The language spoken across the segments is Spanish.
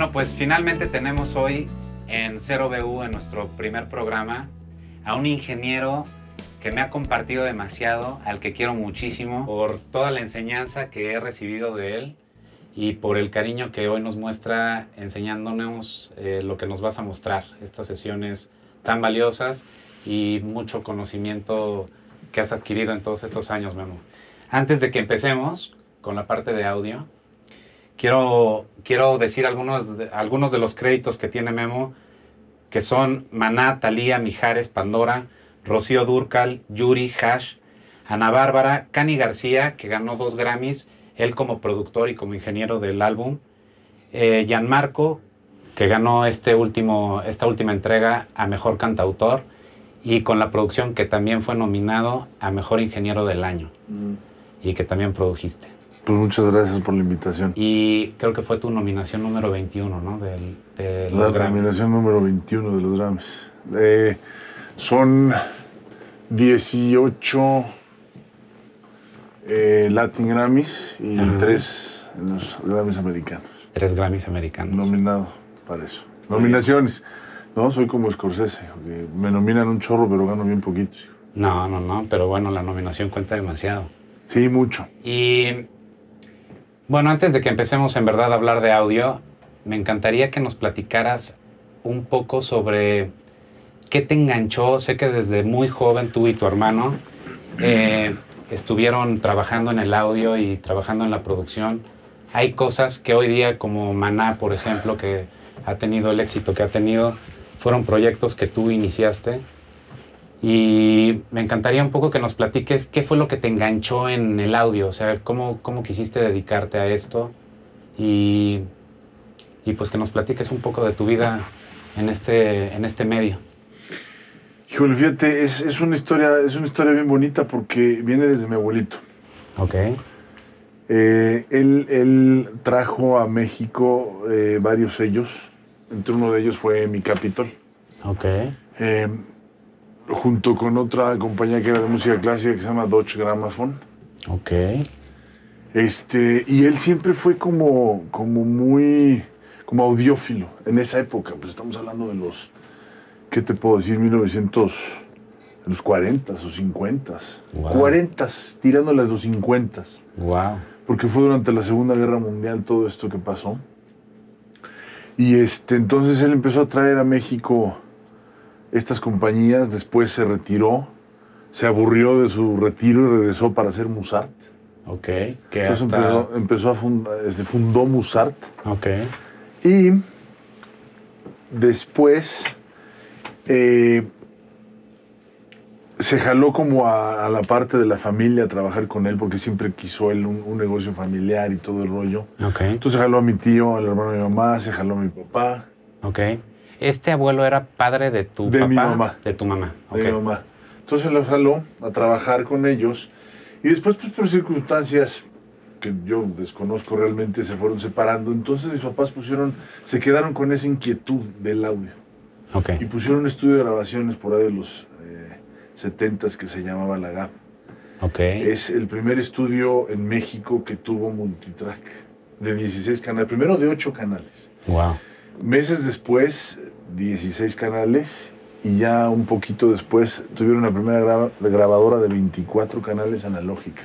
Bueno, pues finalmente tenemos hoy en 0 en nuestro primer programa, a un ingeniero que me ha compartido demasiado, al que quiero muchísimo, por toda la enseñanza que he recibido de él y por el cariño que hoy nos muestra enseñándonos eh, lo que nos vas a mostrar, estas sesiones tan valiosas y mucho conocimiento que has adquirido en todos estos años, Memo. Antes de que empecemos con la parte de audio, quiero, quiero decir algunos de, algunos de los créditos que tiene Memo, que son Maná, Talía, Mijares, Pandora, Rocío Durcal, Yuri, Hash, Ana Bárbara, Cani García, que ganó dos Grammys, él como productor y como ingeniero del álbum, eh, Gianmarco, que ganó este último, esta última entrega a Mejor Cantautor, y con la producción que también fue nominado a Mejor Ingeniero del Año, mm. y que también produjiste. Pues muchas gracias por la invitación. Y creo que fue tu nominación número 21, ¿no? de los la nominación número 21 de los Grammys. Eh, son 18 eh, Latin Grammys y tres en los Grammys americanos. Tres Grammys americanos. Nominado para eso. Nominaciones. No, soy como Scorsese. me nominan un chorro, pero gano bien poquito. No, no, no, pero bueno, la nominación cuenta demasiado. Sí, mucho. Y bueno, antes de que empecemos en verdad a hablar de audio, me encantaría que nos platicaras un poco sobre qué te enganchó. Sé que desde muy joven tú y tu hermano eh, estuvieron trabajando en el audio y trabajando en la producción. Hay cosas que hoy día, como Maná, por ejemplo, que ha tenido el éxito que ha tenido, fueron proyectos que tú iniciaste. Y me encantaría un poco que nos platiques qué fue lo que te enganchó en el audio, o sea, cómo, cómo quisiste dedicarte a esto y, y pues que nos platiques un poco de tu vida en este, en este medio. Híjole, fíjate, es, es, una historia, es una historia bien bonita porque viene desde mi abuelito. Ok. Eh, él, trajo a México eh, varios sellos, entre uno de ellos fue mi Capitol. Ok. Eh, junto con otra compañía que era de música clásica que se llama Deutsche Grammophon. Ok. Este, y él siempre fue como, como muy, como audiófilo en esa época. Pues estamos hablando de los, ¿qué te puedo decir? 1900, los 40 o 50. s 40, las los 50. Wow. Porque fue durante la Segunda Guerra Mundial todo esto que pasó. Y este, entonces él empezó a traer a México estas compañías, después se retiró, se aburrió de su retiro y regresó para hacer Musart. Ok. Que Entonces empezó, a fundar, este, fundó Musart. Ok. Y después eh, se jaló como a, la parte de la familia a trabajar con él porque siempre quiso él un, negocio familiar y todo el rollo. Okay. Entonces jaló a mi tío, al hermano de mi mamá, se jaló a mi papá. Ok. Este abuelo era padre de tu de mi mamá. De tu mamá. De mi mamá. Entonces lo jaló a trabajar con ellos y después, pues por circunstancias que yo desconozco realmente, se fueron separando. Entonces mis papás pusieron, se quedaron con esa inquietud del audio. Okay. Y pusieron un estudio de grabaciones por ahí de los eh, 70 que se llamaba La GAP. Okay. Es el primer estudio en México que tuvo multitrack de 16 canales, primero de 8 canales. Wow. Meses después, 16 canales y ya un poquito después tuvieron la primera grabadora de 24 canales analógica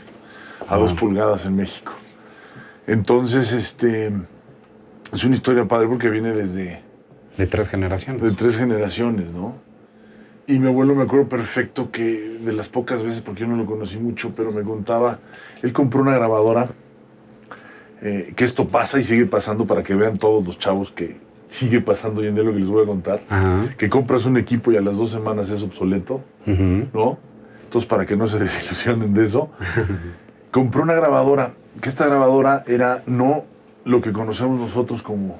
a dos pulgadas en México. Entonces, este es una historia padre porque viene desde de tres generaciones. De tres generaciones, ¿no? Y mi abuelo me acuerdo perfecto que de las pocas veces, porque yo no lo conocí mucho, pero me contaba, él compró una grabadora, eh, que esto pasa y sigue pasando para que vean todos los chavos que, sigue pasando y en día lo que les voy a contar, que compras un equipo y a las dos semanas es obsoleto, ¿no? Entonces, para que no se desilusionen de eso, compré una grabadora, que esta grabadora era no lo que conocemos nosotros como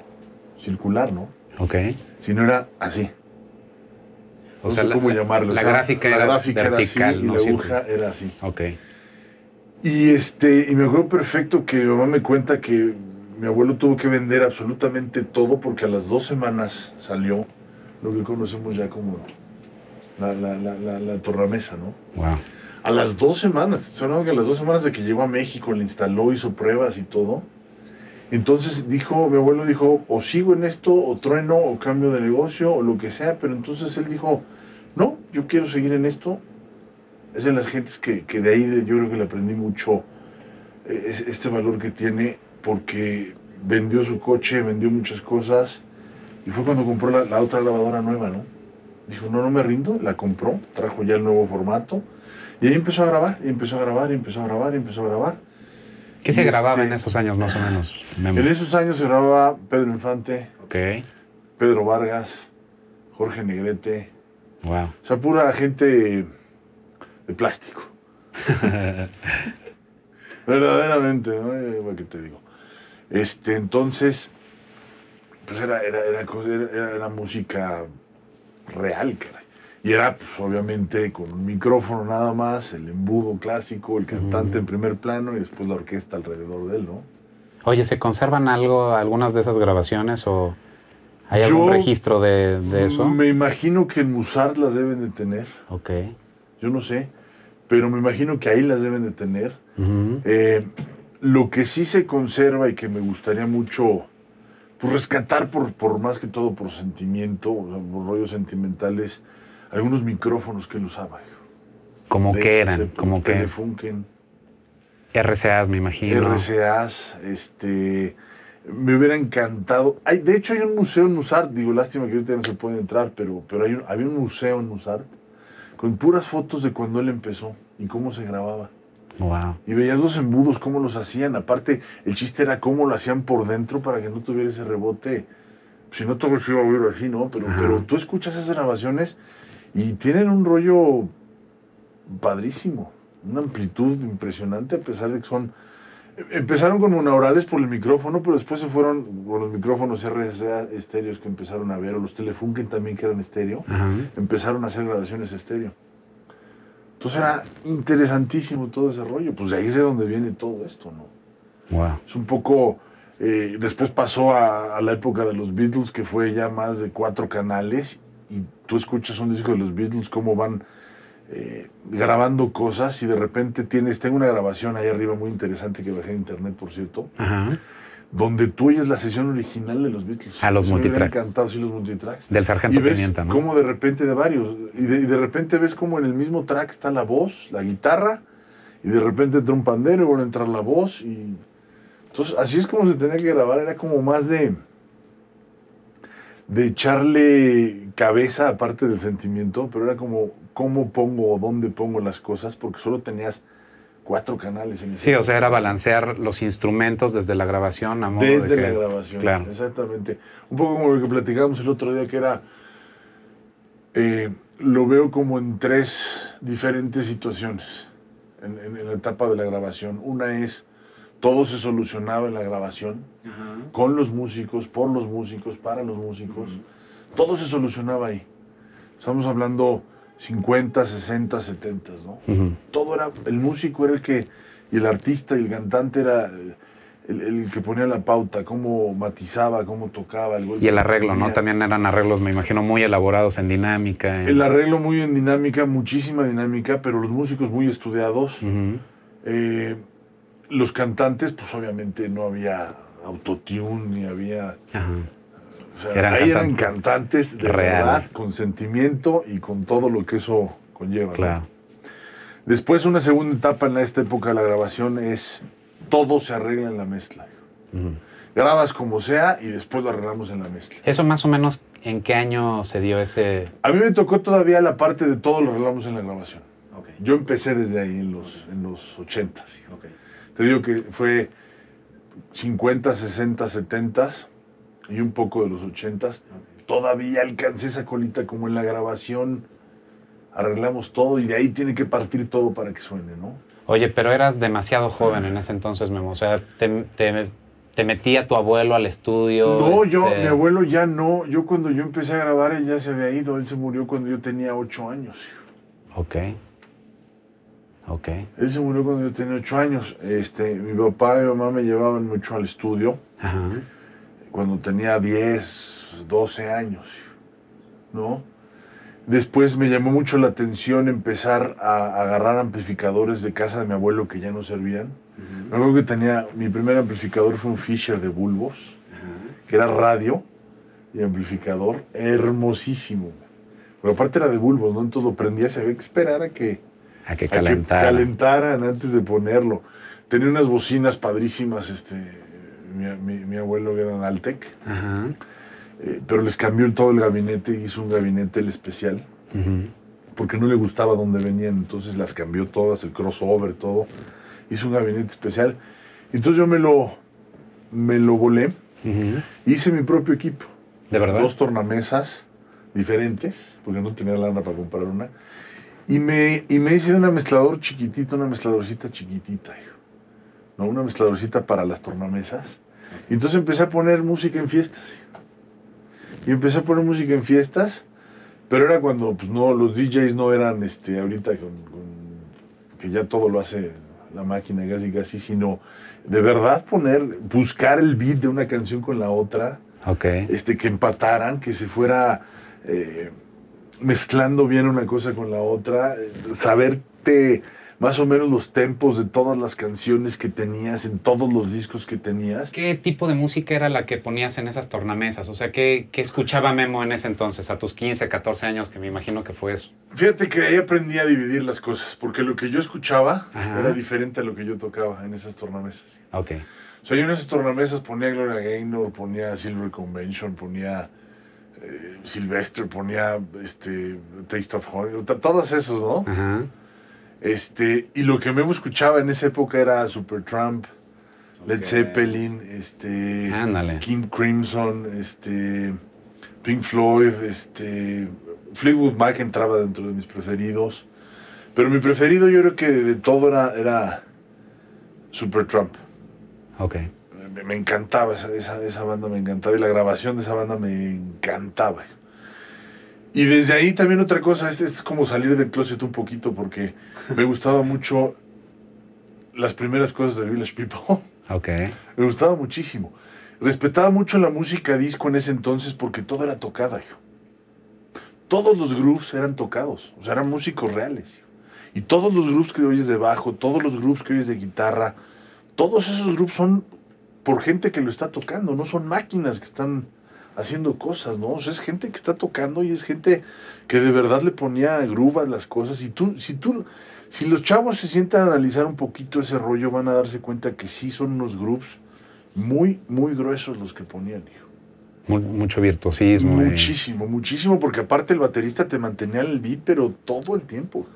circular, ¿no? Ok. Sino era así. O sea, cómo llamarlo. La, gráfica, la gráfica era así y la aguja era así. Ok. Y, este, y me acuerdo perfecto que mi mamá me cuenta que mi abuelo tuvo que vender absolutamente todo porque a las dos semanas salió lo que conocemos ya como la, la, la, torramesa, ¿no? Wow. A las dos semanas, sonaba que a las dos semanas de que llegó a México, le instaló, hizo pruebas y todo. Entonces dijo, mi abuelo dijo, o sigo en esto, o trueno, o cambio de negocio, o lo que sea, pero entonces él dijo, no, yo quiero seguir en esto. Es de las gentes que, que de ahí yo creo que le aprendí mucho eh, este valor que tiene porque vendió su coche, vendió muchas cosas y fue cuando compró la, otra grabadora nueva, ¿no? Dijo, no, no me rindo, la compró, trajo ya el nuevo formato y ahí empezó a grabar, y empezó a grabar, y empezó a grabar, y empezó a grabar. ¿Qué se grababa este en esos años más o menos? En esos años se grababa Pedro Infante, okay. Pedro Vargas, Jorge Negrete. Wow. O sea, pura gente de plástico. Verdaderamente, ¿no? Eh, ¿Qué te digo? Este, entonces, pues era, era, era, era, música real, caray. Y era, pues obviamente, con un micrófono nada más, el embudo clásico, el cantante en primer plano y después la orquesta alrededor de él, ¿no? Oye, ¿se conservan algo, algunas de esas grabaciones o hay algún registro de, eso? Me imagino que en Musart las deben de tener. Ok. Yo no sé, pero me imagino que ahí las deben de tener. Lo que sí se conserva y que me gustaría mucho pues, rescatar, por, por más que todo por sentimiento, por rollos sentimentales, algunos micrófonos que él usaba. Como que eran, como que. Telefunken. RCAs, me imagino. RCAs, este. Me hubiera encantado. Hay, de hecho, hay un museo en Musart. Digo, lástima que ahorita no se puede entrar, pero, pero hay un, había un museo en Musart con puras fotos de cuando él empezó y cómo se grababa. Y veías los embudos, cómo los hacían. Aparte, el chiste era cómo lo hacían por dentro para que no tuviera ese rebote. Si no, todo se iba a oír así, ¿no? Pero, pero tú escuchas esas grabaciones y tienen un rollo padrísimo. Una amplitud impresionante, a pesar de que son. Empezaron con monaurales por el micrófono, pero después se fueron con los micrófonos RSA estéreos que empezaron a ver, o los Telefunken también que eran estéreo, empezaron a hacer grabaciones estéreo. Entonces era interesantísimo todo ese rollo. Pues de ahí es de donde viene todo esto, ¿no? Wow. Es un poco. Eh, después pasó a, la época de los Beatles, que fue ya más de cuatro canales, y tú escuchas un disco de los Beatles, cómo van eh, grabando cosas, y de repente tienes. Tengo una grabación ahí arriba muy interesante que bajé en internet, por cierto. Ajá donde tú oyes la sesión original de los Beatles. A los multitracks. y los multitracks. Del sargento y ves Como de repente de varios. Y de, repente ves como en el mismo track está la voz, la guitarra, y de repente entra un pandero y vuelve a entrar la voz. Y... Entonces, así es como se tenía que grabar. Era como más de. de echarle cabeza, aparte del sentimiento, pero era como cómo pongo o dónde pongo las cosas, porque solo tenías cuatro canales en ese Sí, o sea, era balancear los instrumentos desde la grabación a modo Desde de que, la grabación, claro. exactamente. Un poco como lo que platicábamos el otro día, que era. Eh, lo veo como en tres diferentes situaciones en, la etapa de la grabación. Una es. Todo se solucionaba en la grabación, con los músicos, por los músicos, para los músicos. Todo se solucionaba ahí. Estamos hablando 50, 60, 70, ¿no? Todo era, el músico era el que, y el artista y el cantante era el, que ponía la pauta, cómo matizaba, cómo tocaba. y el arreglo, ¿no? También eran arreglos, me imagino, muy elaborados en dinámica. El arreglo muy en dinámica, muchísima dinámica, pero los músicos muy estudiados. Eh, los cantantes, pues obviamente no había autotune ni había eran ahí cantantes eran cantantes de verdad, con sentimiento y con todo lo que eso conlleva. Claro. Después, una segunda etapa en esta época de la grabación es todo se arregla en la mezcla. Grabas como sea y después lo arreglamos en la mezcla. ¿Eso más o menos en qué año se dio ese...? A mí me tocó todavía la parte de todo lo arreglamos en la grabación. Okay. Yo empecé desde ahí, en los, en los 80s. Okay. Te digo que fue 50, 60, 70 y un poco de los ochentas, todavía alcancé esa colita como en la grabación, arreglamos todo y de ahí tiene que partir todo para que suene, ¿no? Oye, pero eras demasiado joven en ese entonces, Memo. O sea, te, te, metía tu abuelo al estudio. No, yo, este mi abuelo ya no. Yo cuando yo empecé a grabar, él ya se había ido. Él se murió cuando yo tenía ocho años. Ok. Ok. Él se murió cuando yo tenía ocho años. Este, mi papá y mi mamá me llevaban mucho al estudio. Ajá cuando tenía 10, 12 años, ¿no? Después me llamó mucho la atención empezar a agarrar amplificadores de casa de mi abuelo que ya no servían. que tenía, mi primer amplificador fue un Fisher de bulbos, que era radio y amplificador, hermosísimo. Pero aparte era de bulbos, ¿no? Entonces lo prendía, se había que esperar a que, a que, a que calentaran antes de ponerlo. Tenía unas bocinas padrísimas, este, mi, abuelo era en Altec, eh, pero les cambió todo el gabinete, hizo un gabinete especial, porque no le gustaba donde venían, entonces las cambió todas, el crossover, todo, hizo un gabinete especial. Entonces yo me lo, me lo volé, hice mi propio equipo. ¿De verdad? Dos tornamesas diferentes, porque no tenía lana para comprar una. Y me, y me hice una mezclador chiquitita, una mezcladorcita chiquitita, hijo. ¿no? una mezcladorcita para las tornamesas. Y entonces empecé a poner música en fiestas. Y empecé a poner música en fiestas, pero era cuando pues, no, los DJs no eran este, ahorita que ya todo lo hace la máquina casi casi, sino de verdad poner, buscar el beat de una canción con la otra, okay. este, que empataran, que se fuera eh, mezclando bien una cosa con la otra, eh, saberte más o menos los tempos de todas las canciones que tenías, en todos los discos que tenías. ¿Qué tipo de música era la que ponías en esas tornamesas? O sea, ¿qué, escuchaba Memo en ese entonces, a tus 15, 14 años, que me imagino que fue eso? Fíjate que ahí aprendí a dividir las cosas, porque lo que yo escuchaba era diferente a lo que yo tocaba en esas tornamesas. Ok. O sea, yo en esas tornamesas ponía Gloria Gaynor, ponía Silver Convention, ponía... Eh, Sylvester ponía este, Taste of Honey, todos esos, ¿no? Ajá. Este, y lo que me escuchaba en esa época era Supertramp, Led Zeppelin, este, Crimson, este, Pink Floyd, este, Fleetwood Mac entraba dentro de mis preferidos. Pero mi preferido yo creo que de todo era, era Supertramp. Ok. Me, encantaba esa, esa, esa, banda, me encantaba. Y la grabación de esa banda me encantaba. Y desde ahí también otra cosa, es, es como salir del closet un poquito porque me gustaba mucho las primeras cosas de Village People. Ok. Me gustaba muchísimo. Respetaba mucho la música disco en ese entonces porque todo era tocada, Todos los grooves eran tocados, o sea, eran músicos reales. Y todos los grooves que oyes de bajo, todos los grooves que oyes de guitarra, todos esos grooves son por gente que lo está tocando, no son máquinas que están haciendo cosas, ¿no? O sea, es gente que está tocando y es gente que de verdad le ponía groove las cosas. Y tú, si tú, si los chavos se sientan a analizar un poquito ese rollo, van a darse cuenta que sí son unos groups muy, muy gruesos los que ponían, hijo. Mucho virtuosismo. Eh. Muchísimo, muchísimo, porque aparte el baterista te mantenía el beat, pero todo el tiempo.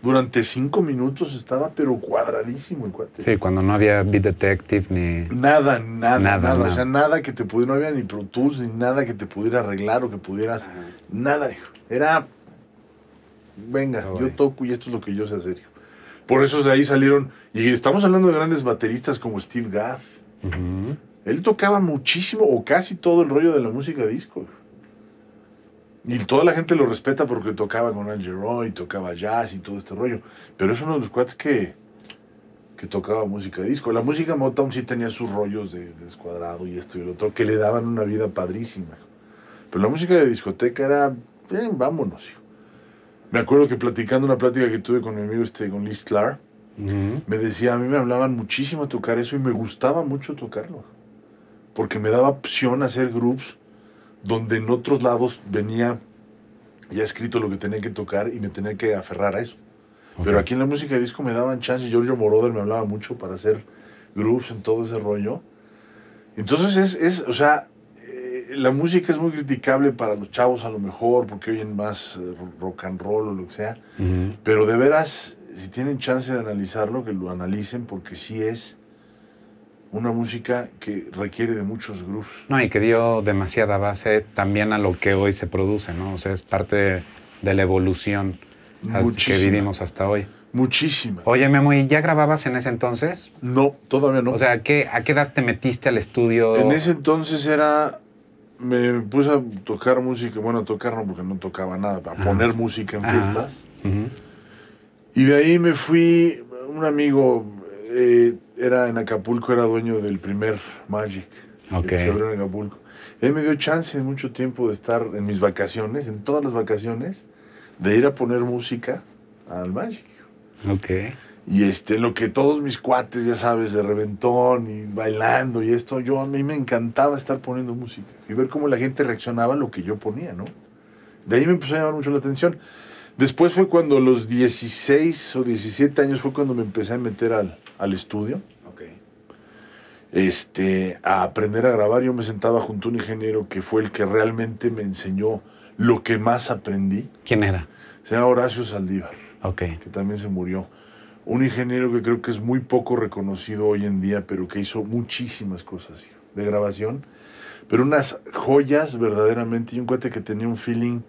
Durante cinco minutos estaba, pero cuadradísimo el cuate. Sí, cuando no había Beat Detective ni. Nada, nada, nada. O sea, nada que te pudiera. No había ni Pro Tools, ni nada que te pudiera arreglar o que pudieras. Nada, hijo. Era venga, ah, yo toco y esto es lo que yo sé hacer. Por eso de ahí salieron, y estamos hablando de grandes bateristas como Steve Gadd. Él tocaba muchísimo o casi todo el rollo de la música disco. Y toda la gente lo respeta porque tocaba con Angelo y tocaba jazz y todo este rollo. Pero es uno de los cuates que, que tocaba música disco. La música Motown sí tenía sus rollos de, descuadrado y esto y lo otro, que le daban una vida padrísima. Pero la música de discoteca era, eh, vámonos, hijo. Me acuerdo que platicando una plática que tuve con mi amigo este, con Liz Clark, me decía, a mí me hablaban muchísimo tocar eso y me gustaba mucho tocarlo. Porque me daba opción a hacer groups donde en otros lados venía ya escrito lo que tenía que tocar y me tenía que aferrar a eso. Pero aquí en la música de disco me daban chance. Giorgio Moroder me hablaba mucho para hacer groups en todo ese rollo. Entonces es, es o sea, la música es muy criticable para los chavos a lo mejor, porque oyen más eh, rock and roll o lo que sea, pero de veras, si tienen chance de analizarlo, que lo analicen, porque sí es una música que requiere de muchos grupos. No, y que dio demasiada base también a lo que hoy se produce, ¿no? O sea, es parte de la evolución que vivimos hasta hoy. Muchísima. Oye, Memo, ¿y ya grababas en ese entonces? No, todavía no. O sea, a qué edad te metiste al estudio? En ese entonces era me puse a tocar música, bueno, a tocar no porque no tocaba nada, a poner música en fiestas. Y de ahí me fui, un amigo eh, era en Acapulco, era dueño del primer Magic. Okay. Que se abrió en Acapulco. Él me dio chance mucho tiempo de estar en mis vacaciones, en todas las vacaciones, de ir a poner música al Magic. Okay. Y este, lo que todos mis cuates, ya sabes, de reventón y bailando y esto, yo a mí me encantaba estar poniendo música y ver cómo la gente reaccionaba a lo que yo ponía, ¿no? De ahí me empezó a llamar mucho la atención. Después fue cuando a los 16 o 17 años fue cuando me empecé a meter al, al estudio. Okay. Este, a aprender a grabar. Yo me sentaba junto a un ingeniero que fue el que realmente me enseñó lo que más aprendí. ¿Quién era? Se llama Horacio Saldívar. Que también se murió un ingeniero que creo que es muy poco reconocido hoy en día, pero que hizo muchísimas cosas de grabación, pero unas joyas verdaderamente y un cuate que tenía un feeling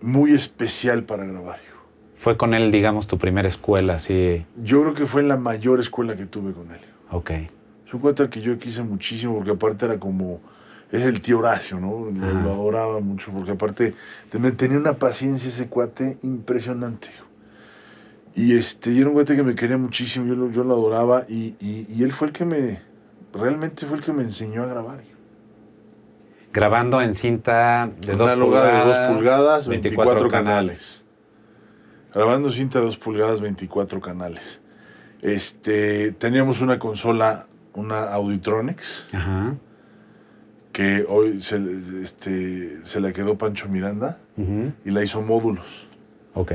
muy especial para grabar. Hijo. Fue con él, digamos, tu primera escuela, sí. Yo creo que fue la mayor escuela que tuve con él. Ok. Es un cuate al que yo quise muchísimo porque aparte era como es el tío Horacio, ¿no? Ah. Lo, adoraba mucho porque aparte tenía una paciencia ese cuate impresionante. Hijo. Y este, yo era un cuate que me quería muchísimo, yo lo, adoraba y, él fue el que me, realmente fue el que me enseñó a grabar. Grabando en cinta de 2 pulgadas, de pulgadas, 24, canales. Grabando cinta de dos pulgadas, 24 canales. Este, teníamos una consola, una Auditronics, que hoy se, este, se la quedó Pancho Miranda y la hizo módulos. Ok.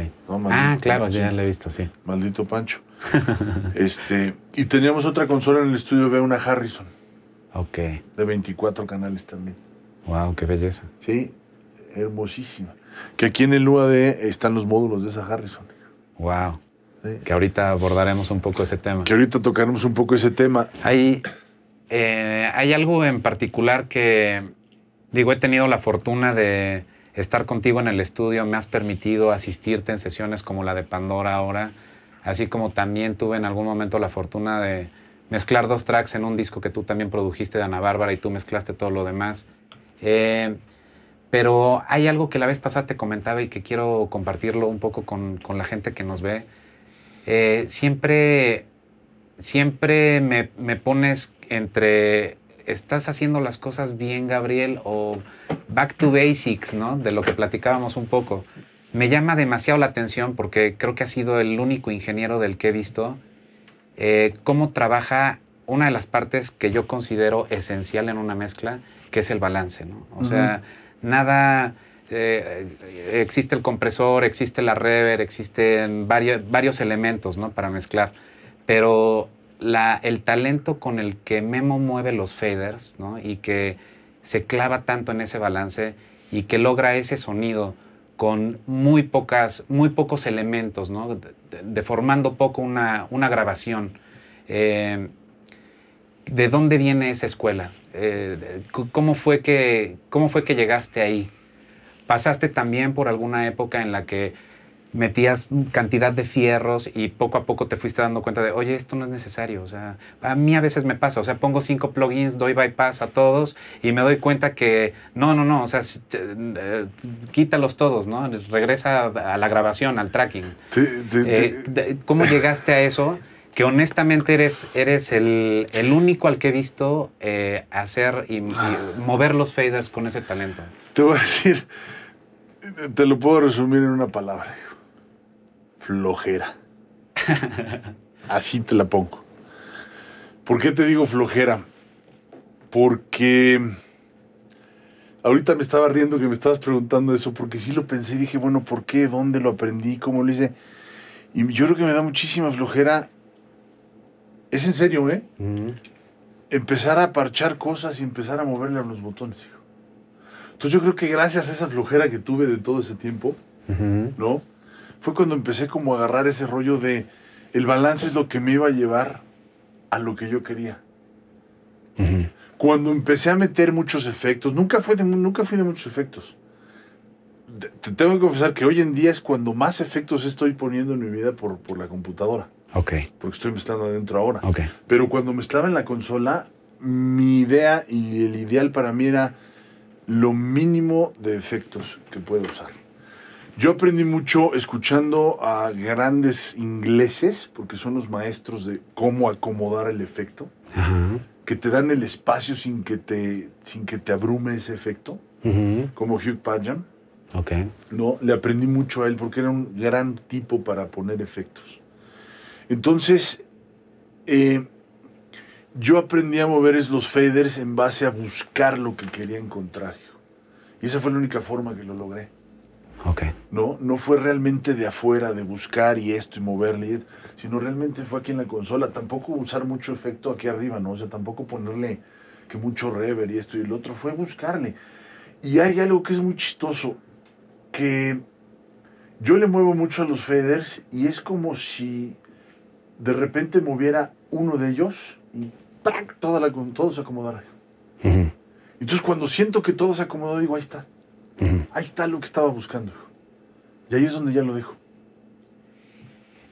ah, claro, ya la he visto, sí. Maldito Pancho. este, y teníamos otra consola en el estudio una Harrison. Ok. De 24 canales también. Wow, qué belleza. Sí, hermosísima. Que aquí en el UAD están los módulos de esa Harrison. Wow. Que ahorita abordaremos un poco ese tema. Que ahorita tocaremos un poco ese tema. Hay, eh, hay algo en particular que, digo, he tenido la fortuna de estar contigo en el estudio me has permitido asistirte en sesiones como la de Pandora ahora, así como también tuve en algún momento la fortuna de mezclar dos tracks en un disco que tú también produjiste de Ana Bárbara y tú mezclaste todo lo demás. Eh, pero hay algo que la vez pasada te comentaba y que quiero compartirlo un poco con, la gente que nos ve. Eh, siempre, siempre me, me pones entre estás haciendo las cosas bien, Gabriel, o back to basics, ¿no? De lo que platicábamos un poco. Me llama demasiado la atención porque creo que ha sido el único ingeniero del que he visto eh, cómo trabaja una de las partes que yo considero esencial en una mezcla, que es el balance, ¿no? O sea, nada... Eh, existe el compresor, existe la rever, existen varios, varios elementos ¿no? para mezclar, pero el talento con el que Memo mueve los faders ¿no? y que se clava tanto en ese balance y que logra ese sonido con muy, pocas, muy pocos elementos, deformando poco una, una grabación. Eh, ¿De dónde viene esa escuela? Eh, ¿cómo, fue que, ¿Cómo fue que llegaste ahí? ¿Pasaste también por alguna época en la que metías cantidad de fierros y poco a poco te fuiste dando cuenta de, oye, esto no es necesario. O sea, a mí a veces me pasa, o sea, pongo cinco plugins, doy bypass a todos y me doy cuenta que, no, no, no, o sea, eh, quítalos todos, ¿no? Regresa a la grabación, al tracking. Eh, ¿Cómo llegaste a eso? que honestamente eres, eres el, único al que he visto eh, hacer y, y, mover los faders con ese talento. Te voy a decir, te lo puedo resumir en una palabra flojera. Así te la pongo. ¿Por qué te digo flojera? Porque ahorita me estaba riendo que me estabas preguntando eso, porque sí lo pensé dije, bueno, ¿por qué? ¿Dónde lo aprendí? ¿Cómo lo hice? Y yo creo que me da muchísima flojera. Es en serio, ¿eh? Empezar a parchar cosas y empezar a moverle a los botones, hijo. Entonces yo creo que gracias a esa flojera que tuve de todo ese tiempo, ¿no? fue cuando empecé como a agarrar ese rollo de el balance es lo que me iba a llevar a lo que yo quería. Cuando empecé a meter muchos efectos, nunca, fue de, nunca fui de muchos efectos. Te tengo que confesar que hoy en día es cuando más efectos estoy poniendo en mi vida por, la computadora. Ok. Porque estoy mezclando adentro ahora. Ok. Pero cuando me estaba en la consola, mi idea y el ideal para mí era lo mínimo de efectos que puedo usar. Yo aprendí mucho escuchando a grandes ingleses, porque son los maestros de cómo acomodar el efecto, que te dan el espacio sin que te, sin que te abrume ese efecto, como Hugh Padgham. Okay. No, le aprendí mucho a él porque era un gran tipo para poner efectos. Entonces, eh, yo aprendí a mover los faders en base a buscar lo que quería encontrar. Y esa fue la única forma que lo logré. No, no fue realmente de afuera, de buscar y esto y moverle, sino realmente fue aquí en la consola. Tampoco usar mucho efecto aquí arriba, ¿no? O sea, tampoco ponerle que mucho rever y esto y el otro, fue buscarle. Y hay algo que es muy chistoso, que yo le muevo mucho a los faders y es como si de repente moviera uno de ellos y ¡prac! Toda la, todo se acomodara. Entonces cuando siento que todo se acomodó, digo, ahí está. Ahí está lo que estaba buscando. Y ahí es donde ya lo dejo.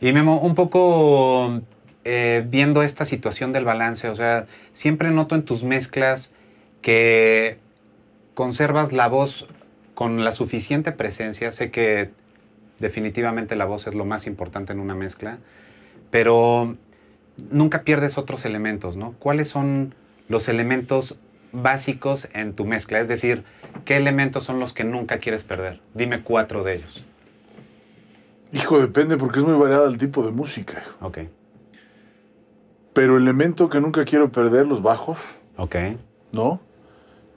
Y Memo, un poco eh, viendo esta situación del balance, o sea, siempre noto en tus mezclas que conservas la voz con la suficiente presencia. Sé que definitivamente la voz es lo más importante en una mezcla, pero nunca pierdes otros elementos, ¿no? ¿Cuáles son los elementos básicos en tu mezcla? Es decir, ¿qué elementos son los que nunca quieres perder? Dime cuatro de ellos. Hijo, depende porque es muy variada el tipo de música. Ok. Pero el elemento que nunca quiero perder, los bajos. Ok. ¿No?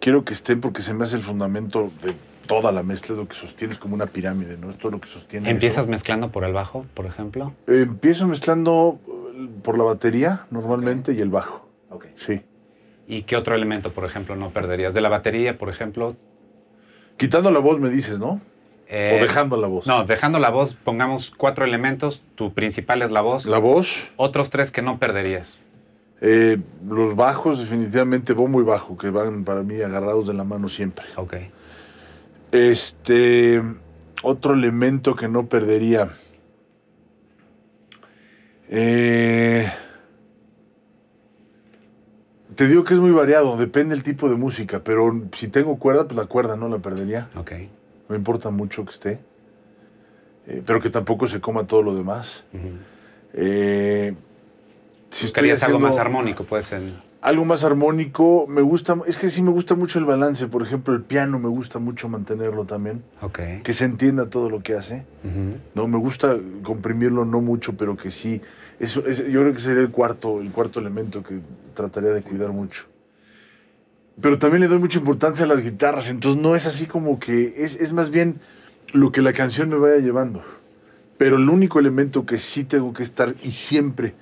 Quiero que estén porque se me hace el fundamento de toda la mezcla, lo que sostienes como una pirámide, ¿no? Es todo lo que sostiene. ¿Empiezas mezclando por el bajo, por ejemplo? empiezo mezclando eh, por la batería normalmente y el bajo. Ok. Sí. ¿Y qué otro elemento, por ejemplo, no perderías? De la batería, por ejemplo. Quitando la voz, me dices, ¿no? Eh, o dejando la voz. No, dejando la voz, pongamos cuatro elementos. Tu principal es la voz. La voz. Otros tres que no perderías. Eh, los bajos, definitivamente bombo muy bajo, que van para mí agarrados de la mano siempre. Ok. Este. Otro elemento que no perdería. Eh. Te digo que es muy variado, depende el tipo de música, pero si tengo cuerda, pues la cuerda no la perdería. Ok. Me importa mucho que esté, eh, pero que tampoco se coma todo lo demás. ¿Querías eh, si algo más armónico, puede ser. Algo más armónico, me gusta, es que sí me gusta mucho el balance, por ejemplo, el piano me gusta mucho mantenerlo también. Okay. Que se entienda todo lo que hace. No, me gusta comprimirlo no mucho, pero que sí yo creo que sería el cuarto, el cuarto elemento que trataría de cuidar mucho. Pero también le doy mucha importancia a las guitarras, entonces no es así como que es, más bien lo que la canción me vaya llevando. Pero el único elemento que sí tengo que estar y siempre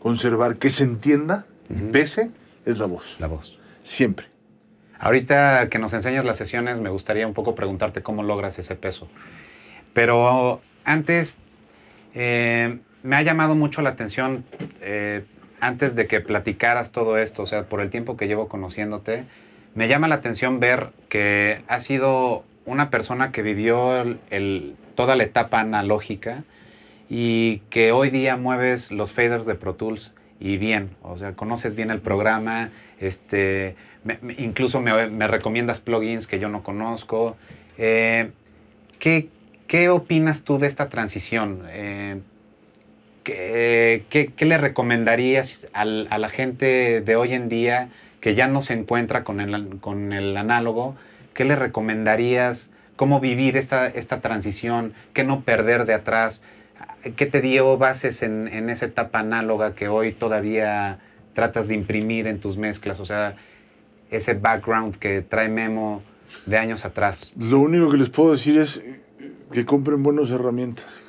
conservar, que se entienda pese, es la voz. La voz. Siempre. Ahorita que nos enseñas las sesiones, me gustaría un poco preguntarte cómo logras ese peso. Pero antes, eh, me ha llamado mucho la atención eh, antes de que platicaras todo esto, o sea, por el tiempo que llevo conociéndote, me llama la atención ver que has sido una persona que vivió toda la etapa analógica y que hoy día mueves los faders de Pro Tools y bien, o sea, conoces bien el programa, este, incluso me, recomiendas plugins que yo no conozco. Eh, ¿qué, opinas tú de esta transición? Eh, ¿qué, qué, le recomendarías a, a la gente de hoy en día que ya no se encuentra con el, con el análogo? ¿Qué le recomendarías? ¿Cómo vivir esta, esta transición? ¿Qué no perder de atrás? ¿Qué te dio bases en, en esa etapa análoga que hoy todavía tratas de imprimir en tus mezclas? O sea, ese background que trae Memo de años atrás. Lo único que les puedo decir es que compren buenas herramientas,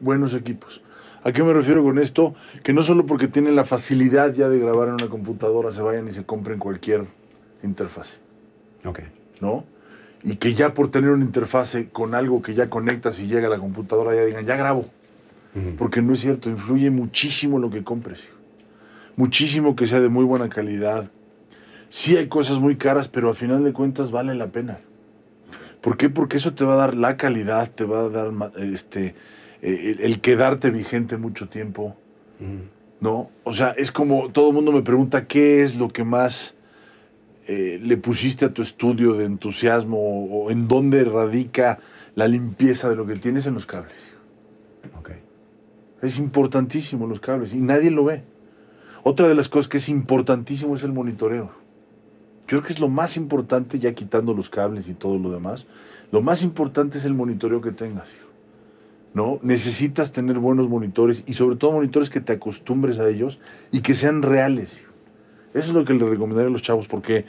buenos equipos. ¿A qué me refiero con esto? Que no solo porque tienen la facilidad ya de grabar en una computadora se vayan y se compren cualquier interfase. Ok. ¿No? Y que ya por tener una interfase con algo que ya conectas y llega a la computadora ya digan, ya grabo. Porque no es cierto, influye muchísimo lo que compres. Muchísimo que sea de muy buena calidad. Sí hay cosas muy caras, pero al final de cuentas vale la pena. ¿Por qué? Porque eso te va a dar la calidad, te va a dar este, eh, el, quedarte vigente mucho tiempo, ¿no? O sea, es como todo el mundo me pregunta qué es lo que más eh, le pusiste a tu estudio de entusiasmo o, en dónde radica la limpieza de lo que tienes en los cables. Ok. Es importantísimo los cables y nadie lo ve. Otra de las cosas que es importantísimo es el monitoreo. Yo creo que es lo más importante, ya quitando los cables y todo lo demás, lo más importante es el monitoreo que tengas, hijo. ¿no? Necesitas tener buenos monitores y sobre todo monitores que te acostumbres a ellos y que sean reales. Eso es lo que les recomendaré a los chavos porque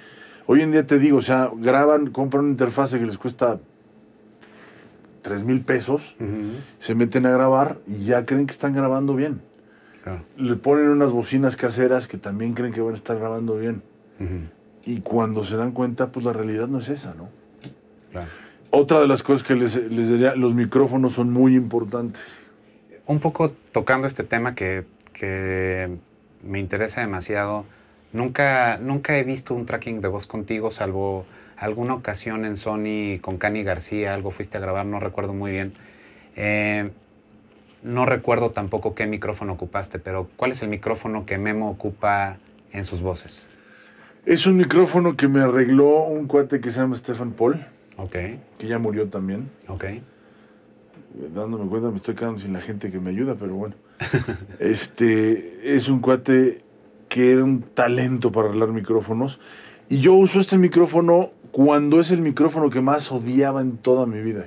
hoy en día te digo, o sea, graban, compran una interfase que les cuesta 3 mil pesos, se meten a grabar y ya creen que están grabando bien. Ah. Le ponen unas bocinas caseras que también creen que van a estar grabando bien. Y cuando se dan cuenta, pues la realidad no es esa, ¿no? Claro. Otra de las cosas que les, diría, los micrófonos son muy importantes. Un poco tocando este tema que, me interesa demasiado, nunca, nunca he visto un tracking de voz contigo, salvo alguna ocasión en Sony con Cani García, algo fuiste a grabar, no recuerdo muy bien. Eh, no recuerdo tampoco qué micrófono ocupaste, pero ¿cuál es el micrófono que Memo ocupa en sus voces? Es un micrófono que me arregló un cuate que se llama Stefan Paul. Ok. Que ya murió también. Ok. Dándome cuenta, me estoy quedando sin la gente que me ayuda, pero bueno. este es un cuate que era un talento para arreglar micrófonos. Y yo uso este micrófono cuando es el micrófono que más odiaba en toda mi vida,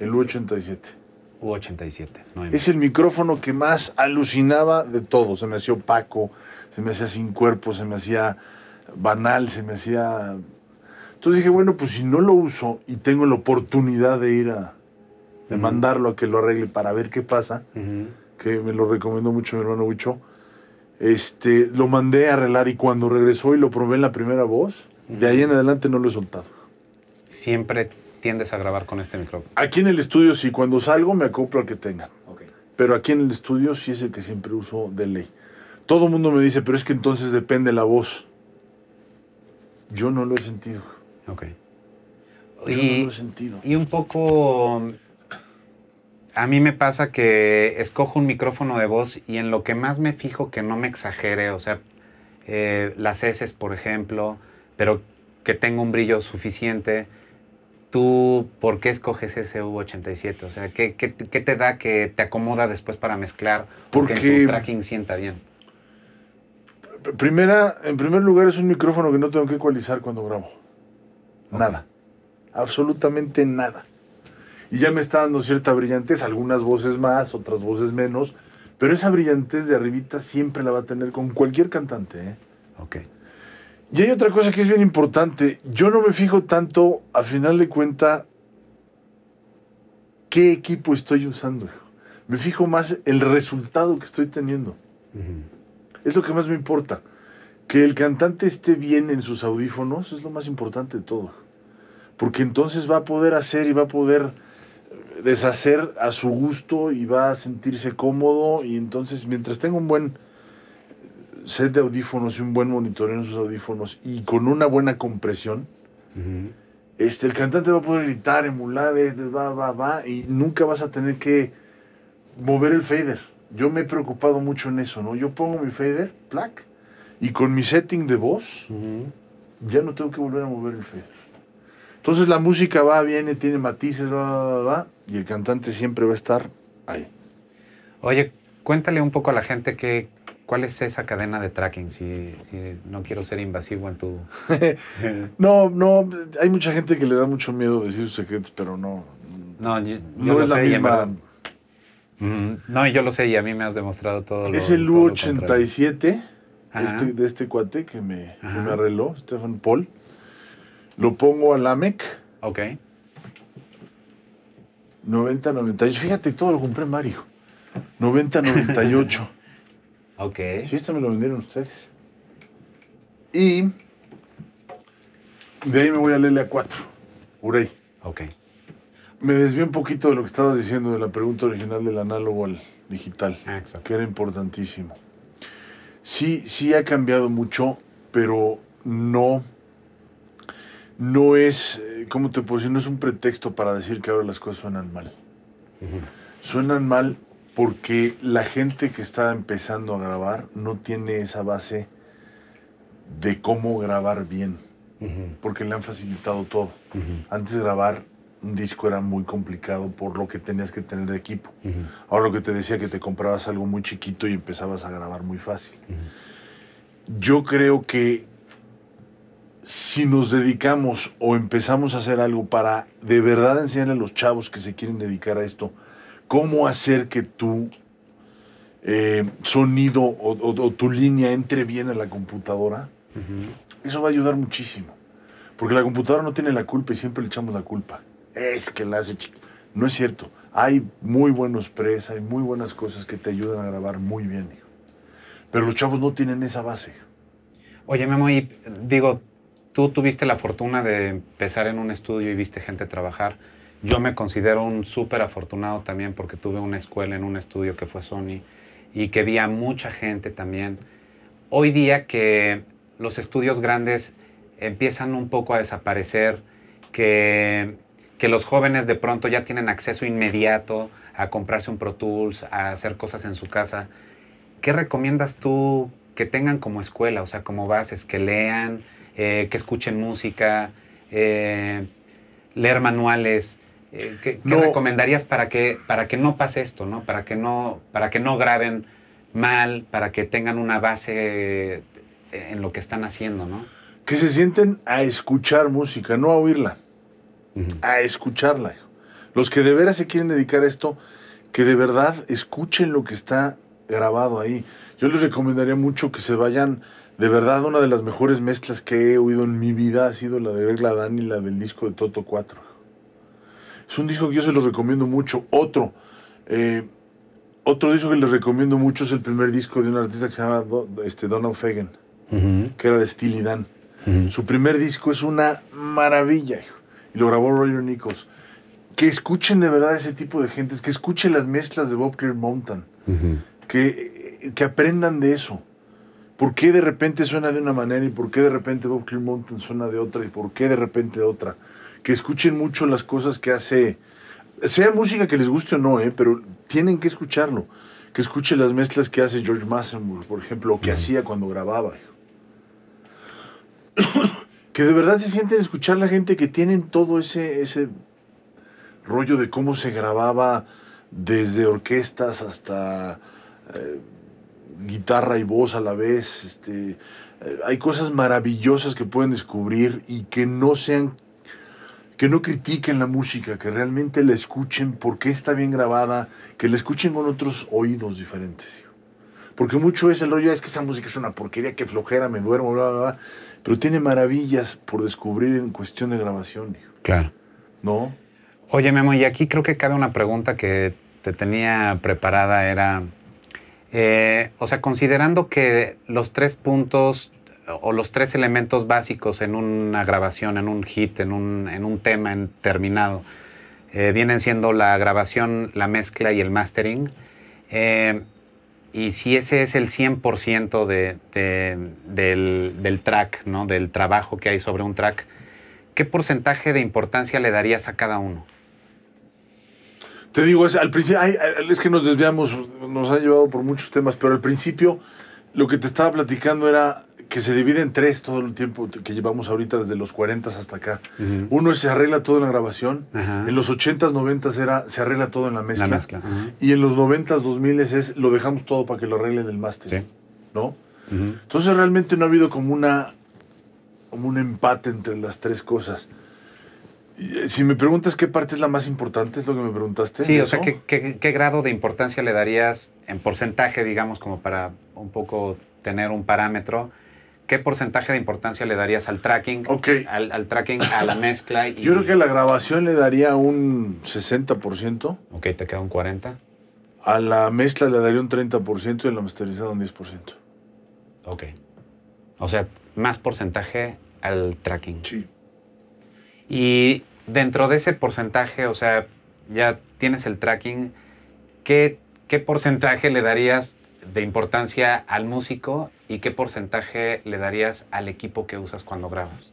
el U87. U87, no Es el micrófono que más alucinaba de todo. Se me hacía opaco, se me hacía sin cuerpo, se me hacía banal, se me hacía entonces dije, bueno, pues si no lo uso y tengo la oportunidad de ir a, mandarlo a que lo arregle para ver qué pasa, que me lo recomendó mucho mi hermano Huicho, este, lo mandé a arreglar y cuando regresó y lo probé en la primera voz, de ahí en adelante no lo he soltado. Siempre tiendes a grabar con este micrófono. Aquí en el estudio sí, cuando salgo me acoplo al que tenga. Pero aquí en el estudio sí es el que siempre uso de ley. Todo el mundo me dice, pero es que entonces depende la voz. Yo no lo he sentido. Ok. y, sentido. Y un poco. A mí me pasa que escojo un micrófono de voz y en lo que más me fijo que no me exagere, o sea, eh, las heces, por ejemplo, pero que tenga un brillo suficiente. ¿Tú por qué escoges ese U87? O sea, ¿qué, te da que te acomoda después para mezclar? Porque que tu tracking sienta bien. Primera, en primer lugar, es un micrófono que no tengo que ecualizar cuando grabo. Nada. Absolutamente nada. Y ya me está dando cierta brillantez, algunas voces más, otras voces menos, pero esa brillantez de arribita siempre la va a tener con cualquier cantante. ¿eh? Ok. Y hay otra cosa que es bien importante. Yo no me fijo tanto, a final de cuenta, qué equipo estoy usando. Me fijo más el resultado que estoy teniendo. Es lo que más me importa que el cantante esté bien en sus audífonos es lo más importante de todo. Porque entonces va a poder hacer y va a poder eh, deshacer a su gusto y va a sentirse cómodo. Y entonces, mientras tenga un buen eh, set de audífonos y un buen monitoreo en sus audífonos y con una buena compresión, este, el cantante va a poder gritar, emular, eh, va, va, va, y nunca vas a tener que mover el fader. Yo me he preocupado mucho en eso, ¿no? Yo pongo mi fader, plac y con mi setting de voz, ya no tengo que volver a mover el fader. Entonces la música va, viene, tiene matices, va, va, va, y el cantante siempre va a estar ahí. Oye, cuéntale un poco a la gente que, cuál es esa cadena de tracking, si, no quiero ser invasivo en tu... no, no, hay mucha gente que le da mucho miedo decir sus secretos, pero no. No, no es la misma... Mm, no, yo lo sé y a mí me has demostrado todo. Lo, es el U87 este, de este, cuate que me, arregló, Stefan Paul. Lo pongo al AMEC. Ok. 90, 98. Fíjate, todo lo compré en Mario. 90, 98. ok. Sí, esto me lo vendieron ustedes. Y de ahí me voy a leerle a 4 Urey. Ok. Me desvié un poquito de lo que estabas diciendo de la pregunta original del análogo al digital, ah, que era importantísimo sí, sí ha cambiado mucho, pero no, no es, eh, ¿cómo te puedo decir? No es un pretexto para decir que ahora las cosas suenan mal. Suenan mal porque la gente que está empezando a grabar no tiene esa base de cómo grabar bien, porque le han facilitado todo. Antes de grabar un disco era muy complicado por lo que tenías que tener de equipo. Ahora lo que te decía que te comprabas algo muy chiquito y empezabas a grabar muy fácil. Yo creo que si nos dedicamos o empezamos a hacer algo para de verdad enseñarle a los chavos que se quieren dedicar a esto, cómo hacer que tu eh, sonido o, tu línea entre bien a la computadora, eso va a ayudar muchísimo. Porque la computadora no tiene la culpa y siempre le echamos la culpa es que la hace No es cierto. Hay muy buenos pres, hay muy buenas cosas que te ayudan a grabar muy bien, hijo. Pero los chavos no tienen esa base. Oye, Memo, y digo, tú tuviste la fortuna de empezar en un estudio y viste gente trabajar. Yo me considero un súper afortunado también porque tuve una escuela en un estudio que fue Sony y que vi a mucha gente también. Hoy día que los estudios grandes empiezan un poco a desaparecer, que que los jóvenes de pronto ya tienen acceso inmediato a comprarse un Pro Tools, a hacer cosas en su casa. ¿Qué recomiendas tú que tengan como escuela? O sea, como bases, que lean, eh, que escuchen música, eh, leer manuales. Eh, ¿Qué, recomendarías para que, para que no pase esto, ¿no? Para que no, para que no graben mal, para que tengan una base en lo que están haciendo, ¿no? Que se sienten a escuchar música, no a oírla a escucharla. Los que de veras se quieren dedicar a esto, que de verdad escuchen lo que está grabado ahí. Yo les recomendaría mucho que se vayan. De verdad, una de las mejores mezclas que he oído en mi vida ha sido la de Regla Dan y la del disco de Toto 4. Es un disco que yo se lo recomiendo mucho. Otro, eh, otro disco que les recomiendo mucho es el primer disco de un artista que se llama este, Donald Fagan, que era de Steely Dan. Su primer disco es una maravilla, hijo y lo grabó Roger Nichols. Que escuchen de verdad ese tipo de gente. que escuchen las mezclas de Bob Clear Mountain, eh, que, aprendan de eso. ¿Por qué de repente suena de una manera y por qué de repente Bob Clear Mountain suena de otra y por qué de repente de otra? Que escuchen mucho las cosas que hace, sea música que les guste o no, ¿eh? pero tienen que escucharlo. Que escuchen las mezclas que hace George Massenburg, por ejemplo, o que hacía cuando grababa que de verdad se sienten escuchar la gente que tienen todo ese, ese rollo de cómo se grababa desde orquestas hasta eh, guitarra y voz a la vez. Este, eh, hay cosas maravillosas que pueden descubrir y que no sean que no critiquen la música, que realmente la escuchen porque está bien grabada, que la escuchen con otros oídos diferentes. Porque mucho es el rollo, es que esa música es una porquería, que flojera, me duermo, bla, bla, bla. Pero tiene maravillas por descubrir en cuestión de grabación, hijo. Claro. ¿No? Oye, Memo, y aquí creo que cabe una pregunta que te tenía preparada, era, eh, o sea, considerando que los tres puntos o los tres elementos básicos en una grabación, en un hit, en un, en un tema en terminado, eh, vienen siendo la grabación, la mezcla y el mastering. Eh, y si ese es el 100% de, del, track, ¿no? del trabajo que hay sobre un track, ¿qué porcentaje de importancia le darías a cada uno? Te digo, es, al principio, es que nos desviamos, nos ha llevado por muchos temas, pero al principio lo que te estaba platicando era que se divide en tres todo el tiempo que llevamos ahorita desde los 40 hasta acá. Uno es se arregla todo en la grabación, en los 80s, 90s era se arregla todo en la mezcla, y en los 90s, 2000 es lo dejamos todo para que lo arreglen el máster, ¿no? Entonces realmente no ha habido como una como un empate entre las tres cosas. Eh, si me preguntas qué parte es la más importante, es lo que me preguntaste. Sí, o sea, ¿qué, qué, grado de importancia le darías en porcentaje, digamos, como para un poco tener un parámetro? ¿Qué porcentaje de importancia le darías al tracking? Al, tracking, a la mezcla. Yo creo que a la grabación le daría un 60%. Ok, te queda un 40%. A la mezcla le daría un 30% y a la masterizada un 10%. Ok. O sea, más porcentaje al tracking. Sí. Y dentro de ese porcentaje, o sea, ya tienes el tracking, ¿qué, qué porcentaje le darías de importancia al músico ¿Y qué porcentaje le darías al equipo que usas cuando grabas?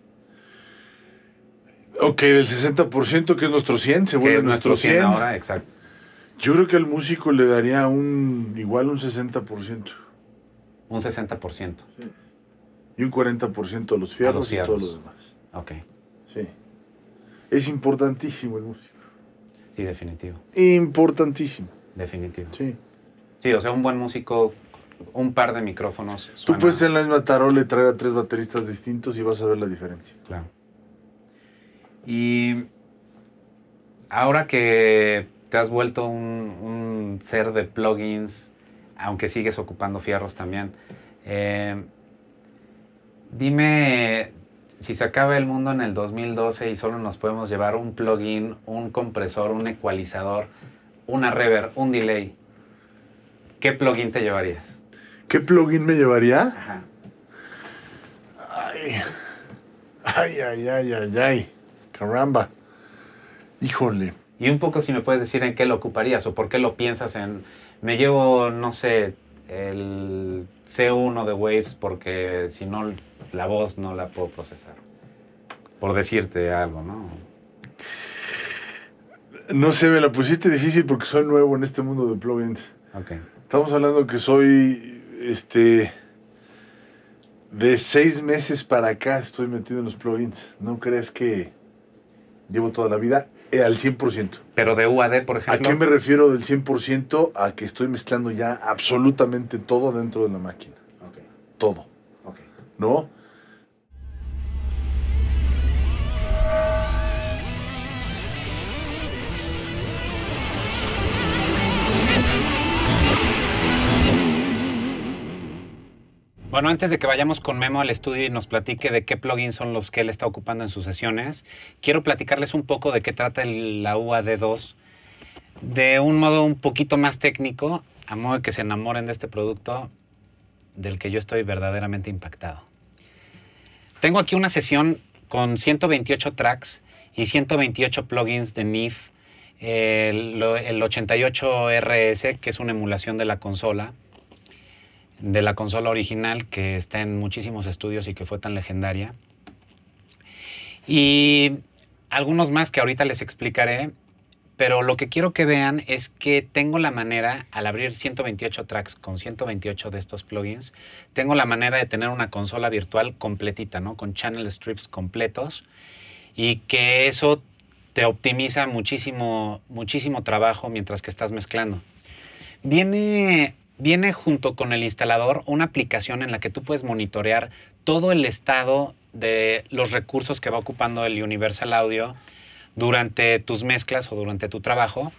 Ok, del 60%, que es nuestro 100, se vuelve nuestro 100. ahora, exacto. Yo creo que al músico le daría un igual un 60%. Un 60%. Y un 40% a los fierros, a y todos los demás. Ok. Sí. Es importantísimo el músico. Sí, definitivo. Importantísimo. Definitivo. Sí. Sí, o sea, un buen músico un par de micrófonos. Tú puedes en la misma tarola traer a tres bateristas distintos y vas a ver la diferencia. Claro. Y ahora que te has vuelto un, ser de plugins, aunque sigues ocupando fierros también, eh, dime si se acaba el mundo en el 2012 y solo nos podemos llevar un plugin, un compresor, un ecualizador, una reverb, un delay, ¿qué plugin te llevarías? ¿Qué plugin me llevaría? Ajá. Ay, ay, ay, ay, ay, Caramba. Híjole. Y un poco si me puedes decir en qué lo ocuparías o por qué lo piensas en... Me llevo, no sé, el C1 de Waves porque si no, la voz no la puedo procesar. Por decirte algo, ¿no? No sé, me la pusiste difícil porque soy nuevo en este mundo de plugins. Ok. Estamos hablando que soy este, de seis meses para acá estoy metido en los plugins. No crees que llevo toda la vida eh, al 100%. Pero de UAD, por ejemplo. ¿A qué me refiero del 100%? A que estoy mezclando ya absolutamente todo dentro de la máquina. Todo. ¿No? Bueno, antes de que vayamos con Memo al estudio y nos platique de qué plugins son los que él está ocupando en sus sesiones, quiero platicarles un poco de qué trata la UAD2 de un modo un poquito más técnico, a modo de que se enamoren de este producto del que yo estoy verdaderamente impactado. Tengo aquí una sesión con 128 tracks y 128 plugins de NIF, el 88RS, que es una emulación de la consola, de la consola original que está en muchísimos estudios y que fue tan legendaria. Y algunos más que ahorita les explicaré, pero lo que quiero que vean es que tengo la manera, al abrir 128 tracks con 128 de estos plugins, tengo la manera de tener una consola virtual completita, ¿no? Con channel strips completos y que eso te optimiza muchísimo, muchísimo trabajo mientras que estás mezclando. Viene viene junto con el instalador una aplicación en la que tú puedes monitorear todo el estado de los recursos que va ocupando el Universal Audio durante tus mezclas o durante tu trabajo.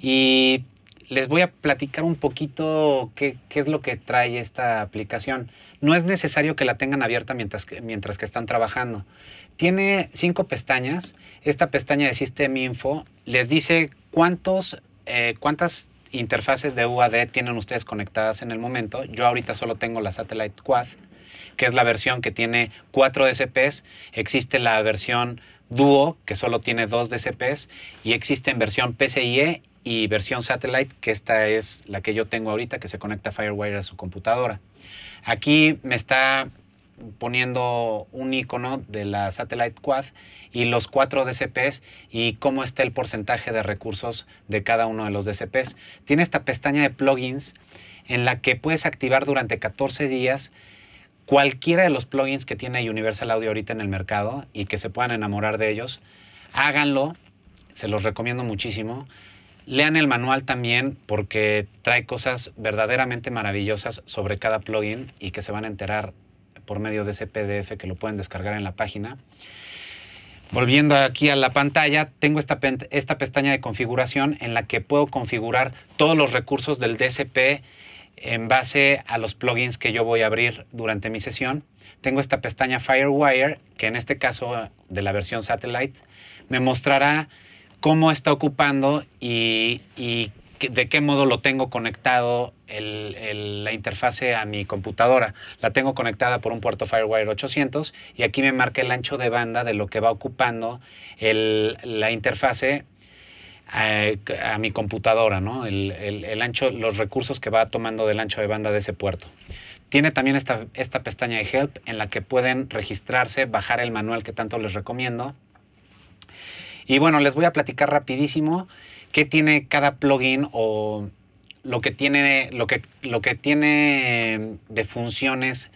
Y les voy a platicar un poquito qué, es lo que trae esta aplicación. No es necesario que la tengan abierta mientras que, mientras que están trabajando. Tiene cinco pestañas. Esta pestaña de System Info les dice cuántos, eh, cuántas interfaces de UAD tienen ustedes conectadas en el momento. Yo ahorita solo tengo la Satellite Quad, que es la versión que tiene cuatro DCPs. Existe la versión Duo, que solo tiene dos DCPs. Y existe versión PCIe y versión Satellite, que esta es la que yo tengo ahorita, que se conecta FireWire a su computadora. Aquí me está poniendo un icono de la Satellite Quad y los cuatro DCPs y cómo está el porcentaje de recursos de cada uno de los DCPs. Tiene esta pestaña de plugins en la que puedes activar durante 14 días cualquiera de los plugins que tiene Universal Audio ahorita en el mercado y que se puedan enamorar de ellos. Háganlo, se los recomiendo muchísimo. Lean el manual también porque trae cosas verdaderamente maravillosas sobre cada plugin y que se van a enterar por medio de ese PDF que lo pueden descargar en la página. Volviendo aquí a la pantalla, tengo esta, esta pestaña de configuración en la que puedo configurar todos los recursos del DSP en base a los plugins que yo voy a abrir durante mi sesión. Tengo esta pestaña Firewire, que en este caso de la versión Satellite, me mostrará cómo está ocupando y, y de qué modo lo tengo conectado la interfase a mi computadora. La tengo conectada por un puerto Firewire 800 y aquí me marca el ancho de banda de lo que va ocupando la interfase eh, a, mi computadora, el, ancho, los recursos que va tomando del ancho de banda de ese puerto. Tiene también esta, esta pestaña de Help en la que pueden registrarse, bajar el manual que tanto les recomiendo. Y bueno, les voy a platicar rapidísimo qué tiene cada plugin o lo que tiene, lo que, lo que tiene de funciones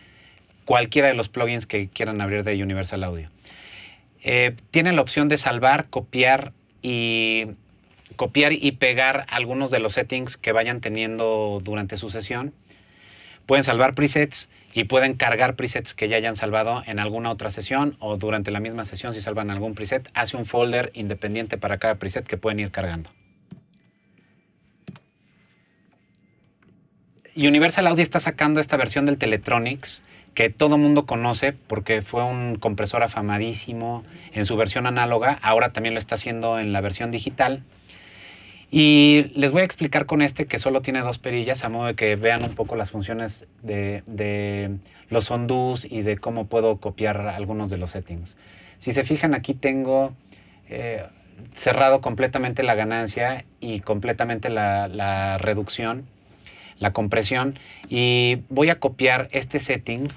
cualquiera de los plugins que quieran abrir de Universal Audio. Tienen eh, tiene la opción de salvar, copiar y copiar y pegar algunos de los settings que vayan teniendo durante su sesión. Pueden salvar presets y pueden cargar presets que ya hayan salvado en alguna otra sesión o durante la misma sesión si salvan algún preset, hace un folder independiente para cada preset que pueden ir cargando. Universal Audio está sacando esta versión del Teletronics que todo mundo conoce porque fue un compresor afamadísimo en su versión análoga, ahora también lo está haciendo en la versión digital. Y les voy a explicar con este que solo tiene dos perillas, a modo de que vean un poco las funciones de, los ondus y de cómo puedo copiar algunos de los settings. Si se fijan, aquí tengo eh, cerrado completamente la ganancia y completamente la reducción la compresión y voy a copiar este setting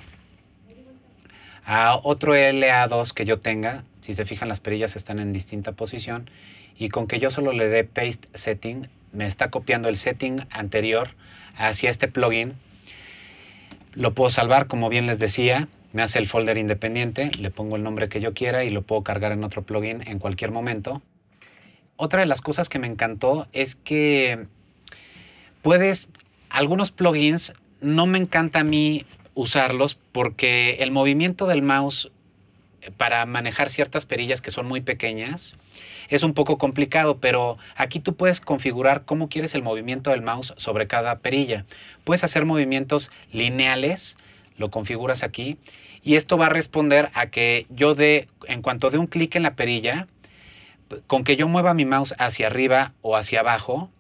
a otro LA2 que yo tenga. Si se fijan, las perillas están en distinta posición. Y con que yo solo le dé Paste Setting, me está copiando el setting anterior hacia este plugin. Lo puedo salvar, como bien les decía. Me hace el folder independiente, le pongo el nombre que yo quiera y lo puedo cargar en otro plugin en cualquier momento. Otra de las cosas que me encantó es que puedes algunos plugins no me encanta a mí usarlos porque el movimiento del mouse para manejar ciertas perillas que son muy pequeñas es un poco complicado, pero aquí tú puedes configurar cómo quieres el movimiento del mouse sobre cada perilla. Puedes hacer movimientos lineales, lo configuras aquí, y esto va a responder a que yo dé, en cuanto dé un clic en la perilla, con que yo mueva mi mouse hacia arriba o hacia abajo,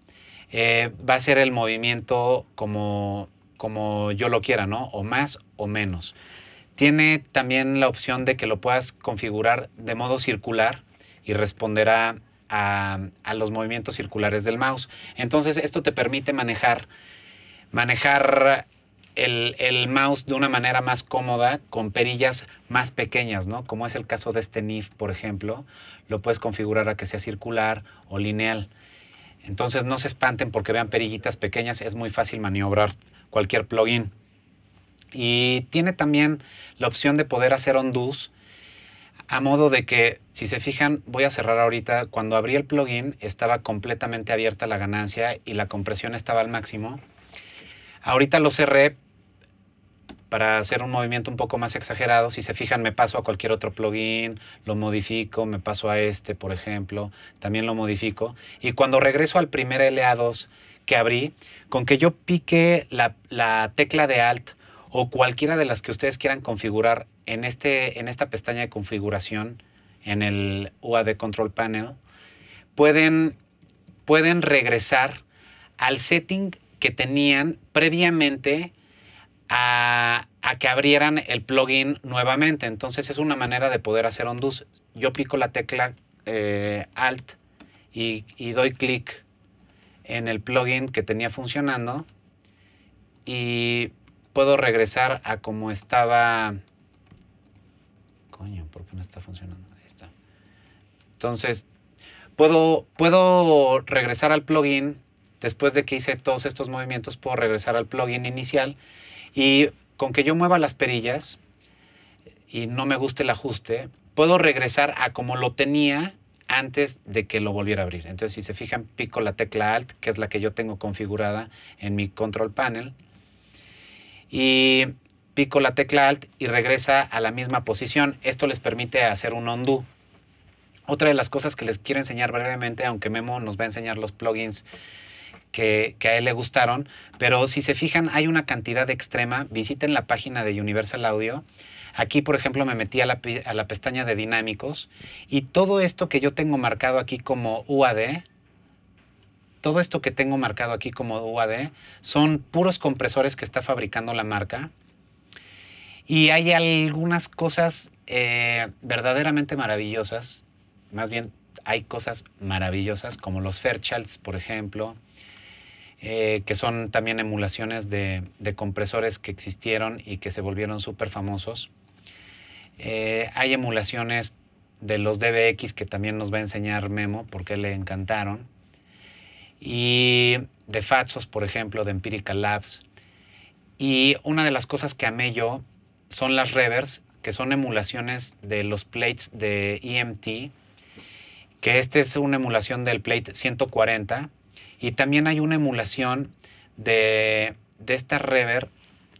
eh, va a ser el movimiento como, como yo lo quiera, ¿no? O más o menos. Tiene también la opción de que lo puedas configurar de modo circular y responderá a, los movimientos circulares del mouse. Entonces esto te permite manejar, manejar el, el, mouse de una manera más cómoda con perillas más pequeñas, ¿no? Como es el caso de este NIF, por ejemplo, lo puedes configurar a que sea circular o lineal. Entonces no se espanten porque vean perillitas pequeñas, es muy fácil maniobrar cualquier plugin. Y tiene también la opción de poder hacer undos a modo de que, si se fijan, voy a cerrar ahorita, cuando abrí el plugin estaba completamente abierta la ganancia y la compresión estaba al máximo. Ahorita lo cerré para hacer un movimiento un poco más exagerado. Si se fijan, me paso a cualquier otro plugin, lo modifico, me paso a este, por ejemplo, también lo modifico. Y cuando regreso al primer LA2 que abrí, con que yo pique la, tecla de Alt o cualquiera de las que ustedes quieran configurar en, este, en esta pestaña de configuración, en el UAD Control Panel, pueden, pueden regresar al setting que tenían previamente a, que abrieran el plugin nuevamente. Entonces es una manera de poder hacer undos. Yo pico la tecla eh, Alt y, doy clic en el plugin que tenía funcionando y puedo regresar a como estaba. Coño, ¿por qué no está funcionando? Ahí está. Entonces, puedo, puedo regresar al plugin. Después de que hice todos estos movimientos, puedo regresar al plugin inicial y con que yo mueva las perillas y no me guste el ajuste, puedo regresar a como lo tenía antes de que lo volviera a abrir. Entonces, si se fijan, pico la tecla Alt, que es la que yo tengo configurada en mi control panel. Y pico la tecla Alt y regresa a la misma posición. Esto les permite hacer un undo. Otra de las cosas que les quiero enseñar brevemente, aunque Memo nos va a enseñar los plugins que, a él le gustaron, pero si se fijan hay una cantidad extrema, visiten la página de Universal Audio. Aquí, por ejemplo, me metí a la, a la pestaña de dinámicos y todo esto que yo tengo marcado aquí como UAD, todo esto que tengo marcado aquí como UAD son puros compresores que está fabricando la marca. Y hay algunas cosas eh, verdaderamente maravillosas, más bien hay cosas maravillosas como los Fairchilds, por ejemplo, eh, que son también emulaciones de, compresores que existieron y que se volvieron súper famosos. Eh, hay emulaciones de los DBX que también nos va a enseñar Memo porque le encantaron. Y de Fatsos, por ejemplo, de Empirical Labs. Y una de las cosas que amé yo son las revers, que son emulaciones de los plates de EMT, que este es una emulación del plate 140 y también hay una emulación de, esta reverb,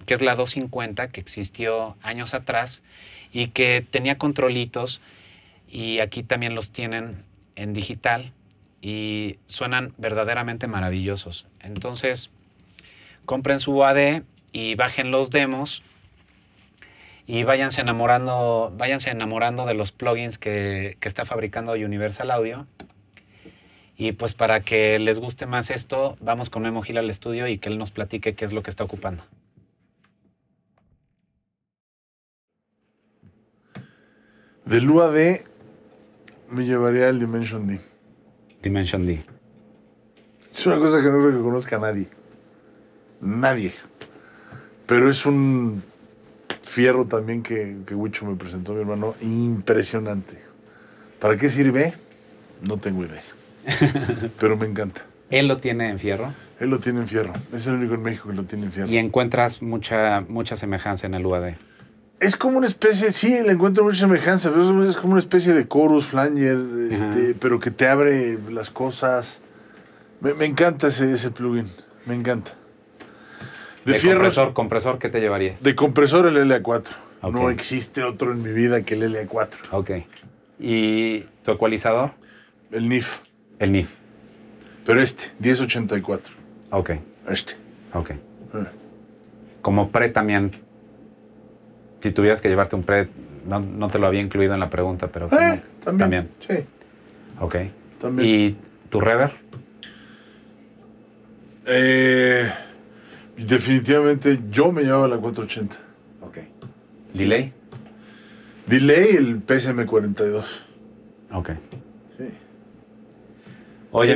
que es la 250, que existió años atrás y que tenía controlitos y aquí también los tienen en digital y suenan verdaderamente maravillosos. Entonces, compren su AD y bajen los demos y váyanse enamorando, enamorando de los plugins que está fabricando Universal Audio. Y pues para que les guste más esto, vamos con Memo Gil al estudio y que él nos platique qué es lo que está ocupando. Del UAD me llevaría el Dimension D. Dimension D. Es una cosa que no creo que conozca a nadie. Nadie. Pero es un fierro también que, que me presentó mi hermano. Impresionante. ¿Para qué sirve? No tengo idea. Pero me encanta. ¿Él lo tiene en fierro? Él lo tiene en fierro. Es el único en México que lo tiene en fierro. ¿Y encuentras mucha, semejanza en el UAD? Es como una especie, sí, le encuentro mucha semejanza. es como una especie de chorus, flanger, este, pero que te abre las cosas. Me, encanta ese, ese, plugin. Me encanta. De, compresor, compresor, ¿qué te llevarías? De compresor el LA4. No existe otro en mi vida que el LA4. Ok. ¿Y tu ecualizador? El NIF. El NIF. Pero este, 1084. Ok. Este. Ok. Eh. Como pre también, si tuvieras que llevarte un pre, no, te lo había incluido en la pregunta, pero... Eh, también, también. Sí. Ok. También. ¿Y tu rever? Eh, definitivamente yo me llevaba la 480. Ok. ¿Delay? Delay el PSM42. Ok. Oye,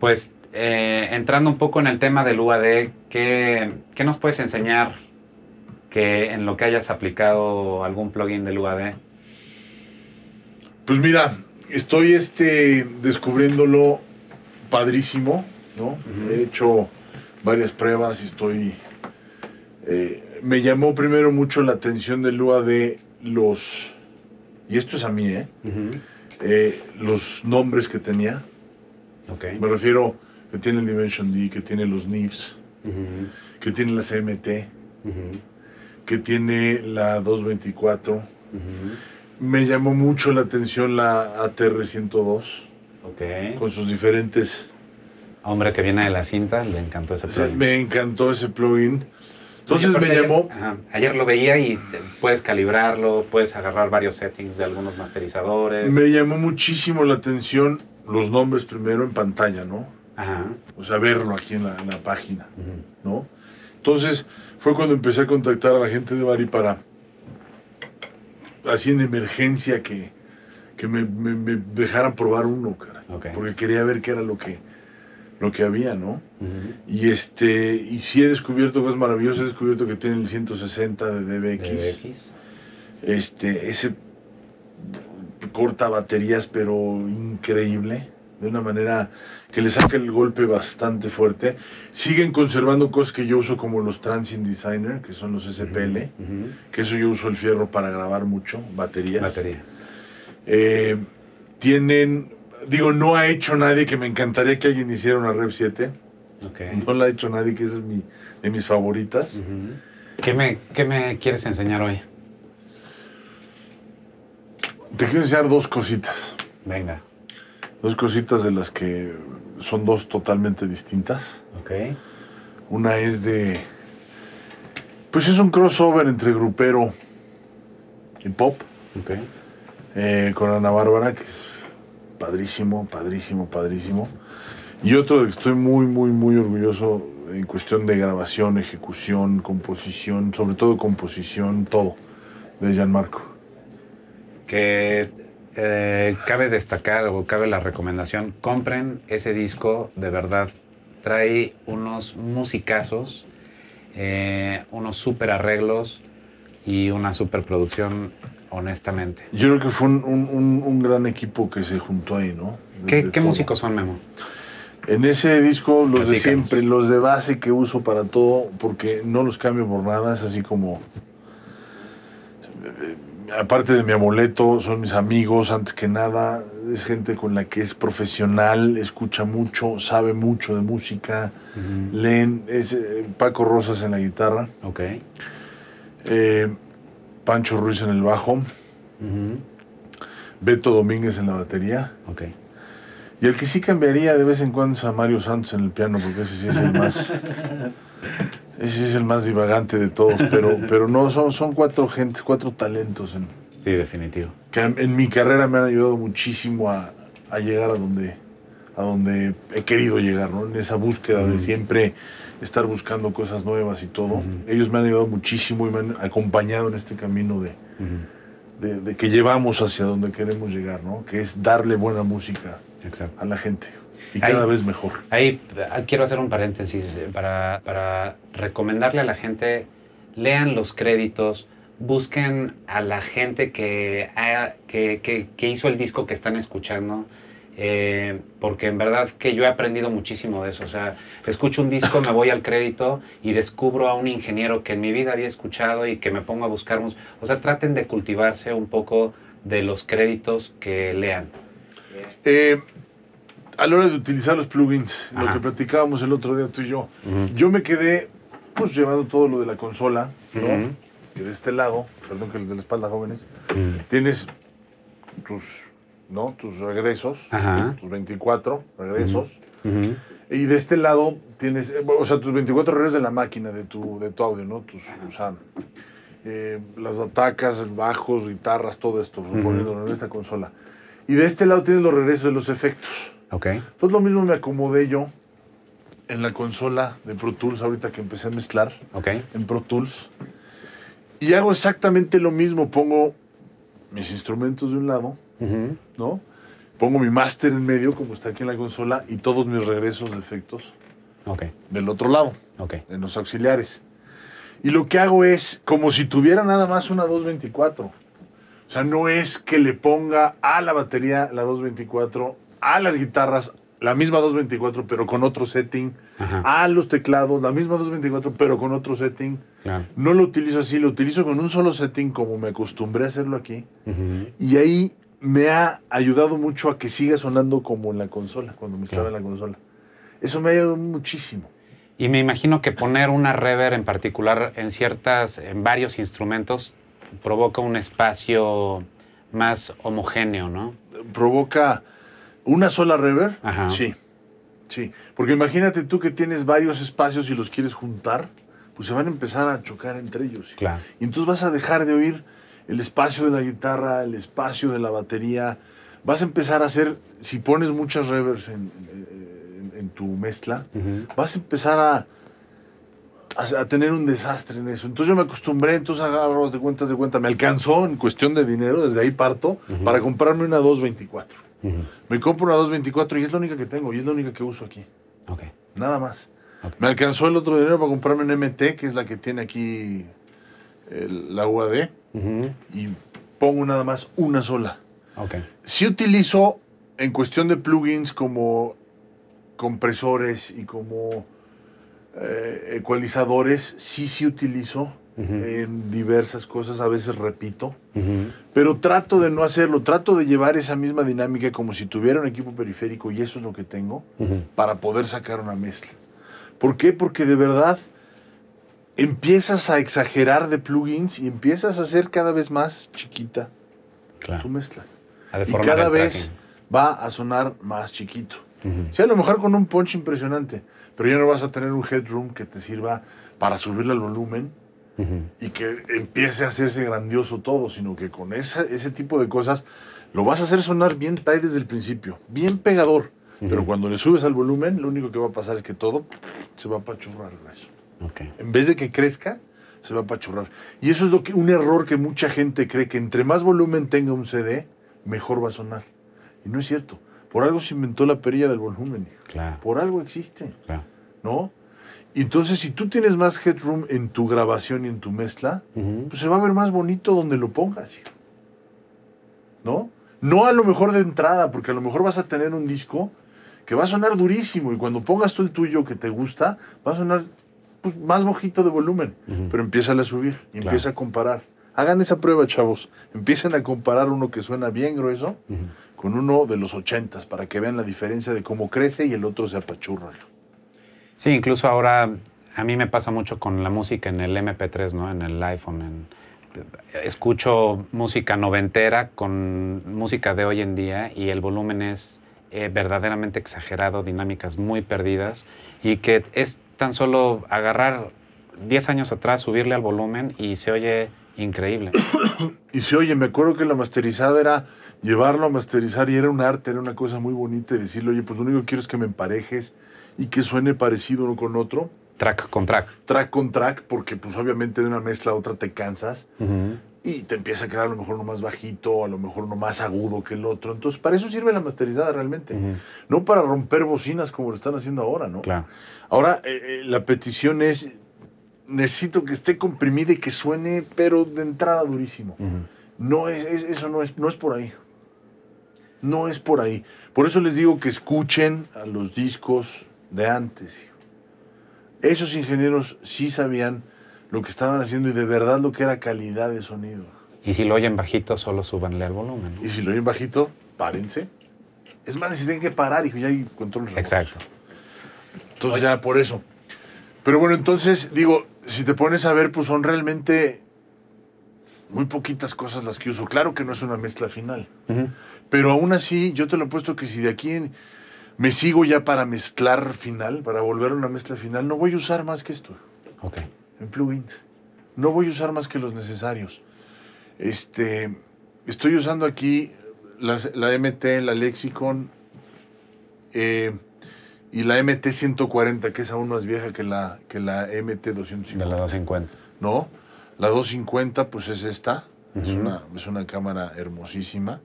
pues eh, entrando un poco en el tema del UAD, ¿qué, ¿qué, nos puedes enseñar que en lo que hayas aplicado algún plugin del UAD? Pues mira, estoy este, descubriéndolo padrísimo, ¿no? He hecho varias pruebas y estoy... Eh, me llamó primero mucho la atención del UAD los... Y esto es a mí, ¿eh? Eh, los nombres que tenía. Me refiero que tiene el Dimension D, que tiene los NIFs, que tiene la CMT, que tiene la 224. Me llamó mucho la atención la ATR 102. Con sus diferentes. Hombre que viene de la cinta, le encantó ese plugin. Me encantó ese plugin. Entonces me llamó. ayer lo veía y puedes calibrarlo, puedes agarrar varios settings de algunos masterizadores. Me llamó muchísimo la atención los nombres primero en pantalla, ¿no? Ajá. O sea, verlo aquí en la, página, ¿no? Entonces fue cuando empecé a contactar a la gente de Bari para, así en emergencia, que, me, dejaran probar uno, cara. Porque quería ver qué era lo que, lo que había, ¿no? Y este y sí he descubierto cosas maravillosas, he descubierto que tiene el 160 de DBX. DBX. Este, ese corta baterías, pero increíble, de una manera que le saca el golpe bastante fuerte. Siguen conservando cosas que yo uso como los Transient Designer, que son los SPL, que eso yo uso el fierro para grabar mucho, baterías. Batería. Eh, tienen digo, no ha hecho nadie que me encantaría que alguien hiciera una Rev 7. No la ha hecho nadie, que esa es mi, de mis favoritas. ¿Qué, me, me quieres enseñar hoy? Te quiero enseñar dos cositas. Venga. Dos cositas de las que son dos totalmente distintas. Ok. Una es de. Pues es un crossover entre grupero y pop. Ok. Eh, con Ana Bárbara, que es padrísimo, padrísimo, padrísimo. Y otro estoy muy, muy, muy orgulloso en cuestión de grabación, ejecución, composición, sobre todo composición, todo, de Gianmarco. Que eh, cabe destacar o cabe la recomendación, compren ese disco, de verdad, trae unos musicazos, eh, unos super arreglos y una super producción honestamente. Yo creo que fue un, gran equipo que se juntó ahí, ¿no? ¿Qué, músicos son, Memo? En ese disco, los de siempre, los de base que uso para todo, porque no los cambio por nada, es así como. Eh, aparte de mi amuleto, son mis amigos, antes que nada, es gente con la que es profesional, escucha mucho, sabe mucho de música, leen. Es eh, Paco Rosas en la guitarra. Ok. Eh, Pancho Ruiz en el bajo, Beto Domínguez en la batería. Y el que sí cambiaría de vez en cuando es a Mario Santos en el piano, porque ese sí es el más. ese es el más divagante de todos. Pero, pero no, son, son cuatro gentes, cuatro talentos Sí, definitivo. Que en mi carrera me han ayudado muchísimo a, llegar a donde, a donde he querido llegar, ¿no? En esa búsqueda de siempre estar buscando cosas nuevas y todo. Ellos me han ayudado muchísimo y me han acompañado en este camino de, que llevamos hacia donde queremos llegar, ¿no? Que es darle buena música a la gente. Y cada vez mejor. Ahí ah, quiero hacer un paréntesis eh, para, para recomendarle a la gente, lean los créditos, busquen a la gente que, ah, que, que hizo el disco que están escuchando eh, porque en verdad que yo he aprendido muchísimo de eso. O sea, escucho un disco, me voy al crédito y descubro a un ingeniero que en mi vida había escuchado y que me pongo a buscar. O sea, traten de cultivarse un poco de los créditos que lean. Eh, a la hora de utilizar los plugins, lo que platicábamos el otro día tú y yo, yo me quedé pues llevando todo lo de la consola, Que de este lado, perdón que los de la espalda jóvenes, tienes tus ¿no? Tus regresos, tus 24 regresos. Y de este lado tienes, eh, o sea, tus 24 regresos de la máquina, de tu, de tu audio, ¿no? Tus, eh, las batacas, bajos, guitarras, todo esto, suponiendo, en esta consola. Y de este lado tienes los regresos de los efectos. Ok. Entonces lo mismo me acomodé yo en la consola de Pro Tools, ahorita que empecé a mezclar. Ok. En Pro Tools. Y hago exactamente lo mismo, pongo mis instrumentos de un lado, ¿no? Pongo mi máster en medio, como está aquí en la consola, y todos mis regresos de efectos del otro lado, en los auxiliares. Y lo que hago es como si tuviera nada más una 224. O sea, no es que le ponga a la batería la 224, a las guitarras la misma 224, pero con otro setting, a los teclados la misma 224, pero con otro setting. No lo utilizo así, lo utilizo con un solo setting como me acostumbré a hacerlo aquí. Y ahí me ha ayudado mucho a que siga sonando como en la consola, cuando me estaba en la consola. Eso me ha ayudado muchísimo. Y me imagino que poner una rever en particular en ciertas, en varios instrumentos, provoca un espacio más homogéneo, ¿no? Provoca una sola rever Sí, sí. Porque imagínate tú que tienes varios espacios y los quieres juntar, pues se van a empezar a chocar entre ellos. Y entonces vas a dejar de oír el espacio de la guitarra, el espacio de la batería. Vas a empezar a hacer, si pones muchas reverbs en, tu mezcla, vas a empezar a, a, tener un desastre en eso. Entonces yo me acostumbré, entonces agarro de cuentas de cuenta, me alcanzó en cuestión de dinero, desde ahí parto, para comprarme una 224. Me compro una 224 y es la única que tengo y es la única que uso aquí. Okay. Nada más. Me alcanzó el otro dinero para comprarme un MT, que es la que tiene aquí el, la UAD y pongo nada más una sola. Okay. Si utilizo en cuestión de plugins como compresores y como eh, ecualizadores, sí, sí utilizo en diversas cosas, a veces repito, pero trato de no hacerlo, trato de llevar esa misma dinámica como si tuviera un equipo periférico y eso es lo que tengo para poder sacar una mezcla. ¿Por qué? Porque de verdad empiezas a exagerar de plugins y empiezas a hacer cada vez más chiquita tu mezcla. y cada vez va a sonar más chiquito. Sí, a lo mejor con un punch impresionante, pero ya no vas a tener un headroom que te sirva para subirle al volumen y que empiece a hacerse grandioso todo, sino que con ese tipo de cosas lo vas a hacer sonar bien tight desde el principio, bien pegador. Pero cuando le subes al volumen, lo único que va a pasar es que todo se va a pachurrar. Eso. En vez de que crezca, se va a pachurrar Y eso es un error que mucha gente cree que entre más volumen tenga un CD, mejor va a sonar. Y no es cierto. Por algo se inventó la perilla del volumen. Claro. Por algo existe. Claro. ¿No? Entonces, si tú tienes más headroom en tu grabación y en tu mezcla, pues se va a ver más bonito donde lo pongas. ¿No? No a lo mejor de entrada, porque a lo mejor vas a tener un disco que va a sonar durísimo y cuando pongas tú el tuyo que te gusta, va a sonar pues, más mojito de volumen, pero empieza a subir y empieza a comparar. Hagan esa prueba, chavos. Empiecen a comparar uno que suena bien grueso con uno de los ochentas para que vean la diferencia de cómo crece y el otro se apachurra. Sí, incluso ahora a mí me pasa mucho con la música en el MP3, ¿no? En el iPhone, en, escucho música noventera con música de hoy en día y el volumen es eh, verdaderamente exagerado, dinámicas muy perdidas y que es tan solo agarrar 10 años atrás, subirle al volumen y se oye increíble. y se oye, me acuerdo que la masterizada era llevarlo a masterizar y era un arte, era una cosa muy bonita y decirle, oye, pues lo único que quiero es que me emparejes y que suene parecido uno con otro. Track con track. Track con track, porque pues obviamente de una mezcla a otra te cansas y te empieza a quedar a lo mejor uno más bajito, a lo mejor uno más agudo que el otro. Entonces, para eso sirve la masterizada realmente, no para romper bocinas como lo están haciendo ahora, ¿no? Claro. Ahora, eh, eh, la petición es, necesito que esté comprimida y que suene, pero de entrada durísimo. No es, eso no es, no es por ahí. No es por ahí. Por eso les digo que escuchen a los discos de antes. Esos ingenieros sí sabían lo que estaban haciendo y de verdad lo que era calidad de sonido. Y si lo oyen bajito, solo subanle al volumen. Y si lo oyen bajito, párense. Es más, si tienen que parar, hijo, ya hay Exacto. Entonces ya por eso. Pero bueno, entonces, digo, si te pones a ver, pues son realmente muy poquitas cosas las que uso. Claro que no es una mezcla final. Pero aún así, yo te lo he puesto que si de aquí me sigo ya para mezclar final, para volver a una mezcla final, no voy a usar más que esto. Ok en No voy a usar más que los necesarios. Este, estoy usando aquí la MT, la Lexicon eh, y la MT140, que es aún más vieja que la, que la MT250. De la 250. No, la 250 pues es esta. es, una, es una cámara hermosísima.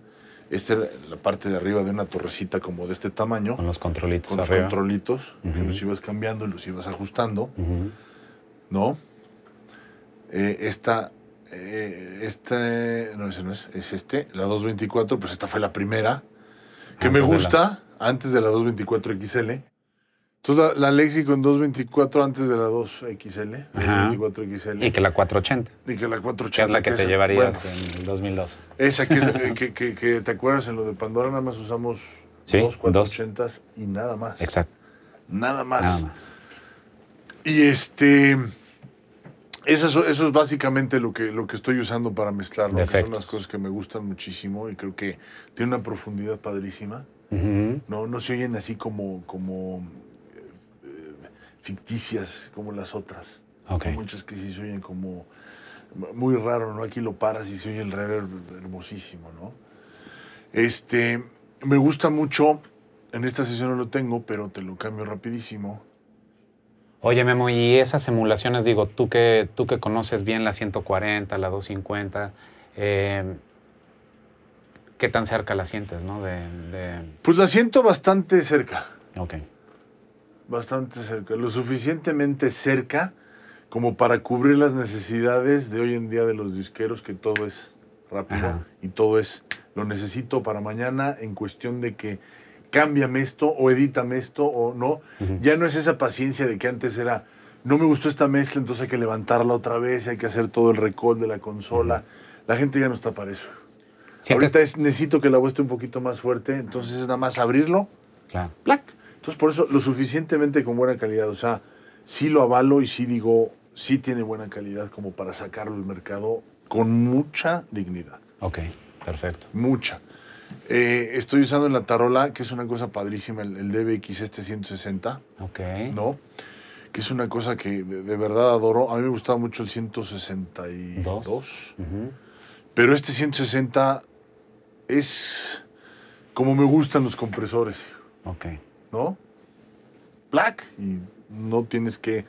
Esta es la parte de arriba de una torrecita como de este tamaño. Con los controlitos. Con los controlitos. que los ibas cambiando y los ibas ajustando. ¿no? Eh, eh, esta, no, ese no es, es este, la 224, pues esta fue la primera, que me gusta, antes de la 224 XL. Entonces la, Lexi con 224 antes de la 2XL, XL. Y que la 480. Y que la 480. Que es la que, te llevarías en el 2002. Esa que, es, eh, que, te acuerdas en lo de Pandora, nada más usamos sí, dos 480 y nada más. Exacto. Nada más. Nada más. Y este. Eso, es básicamente lo que, lo que estoy usando para mezclarlo, que son las cosas que me gustan muchísimo y creo que tiene una profundidad padrísima. no, no se oyen así como, como eh, ficticias, como las otras. Hay muchas que sí se oyen como muy raro, ¿no? Aquí lo paras y se oye el reverb hermosísimo, ¿no? Este, me gusta mucho, en esta sesión no lo tengo, pero te lo cambio rapidísimo. Oye, Memo, y esas emulaciones, digo, tú que, tú que conoces bien la 140, la 250, em, ¿qué tan cerca la sientes, no? De, Pues la siento bastante cerca. Ok. Bastante cerca. Lo suficientemente cerca como para cubrir las necesidades de hoy en día de los disqueros, que todo es rápido y todo es lo necesito para mañana en cuestión de que cámbiame esto o edítame esto o no. Ya no es esa paciencia de que antes era, no me gustó esta mezcla, entonces hay que levantarla otra vez, hay que hacer todo el recall de la consola. La gente ya no está para eso. Ahorita es, necesito que la voz esté un poquito más fuerte, entonces es nada más abrirlo. Claro. Black. Entonces, por eso, lo suficientemente con buena calidad. O sea, sí lo avalo y sí digo, sí tiene buena calidad como para sacarlo al mercado con mucha dignidad. Ok, perfecto. Mucha. Eh, estoy usando en la tarola, que es una cosa padrísima, el, DBX este 160. Ok. ¿No? Que es una cosa que de, verdad adoro. A mí me gustaba mucho el 162. Pero este 160 es como me gustan los compresores. Ok. ¿No? Black. Y no tienes que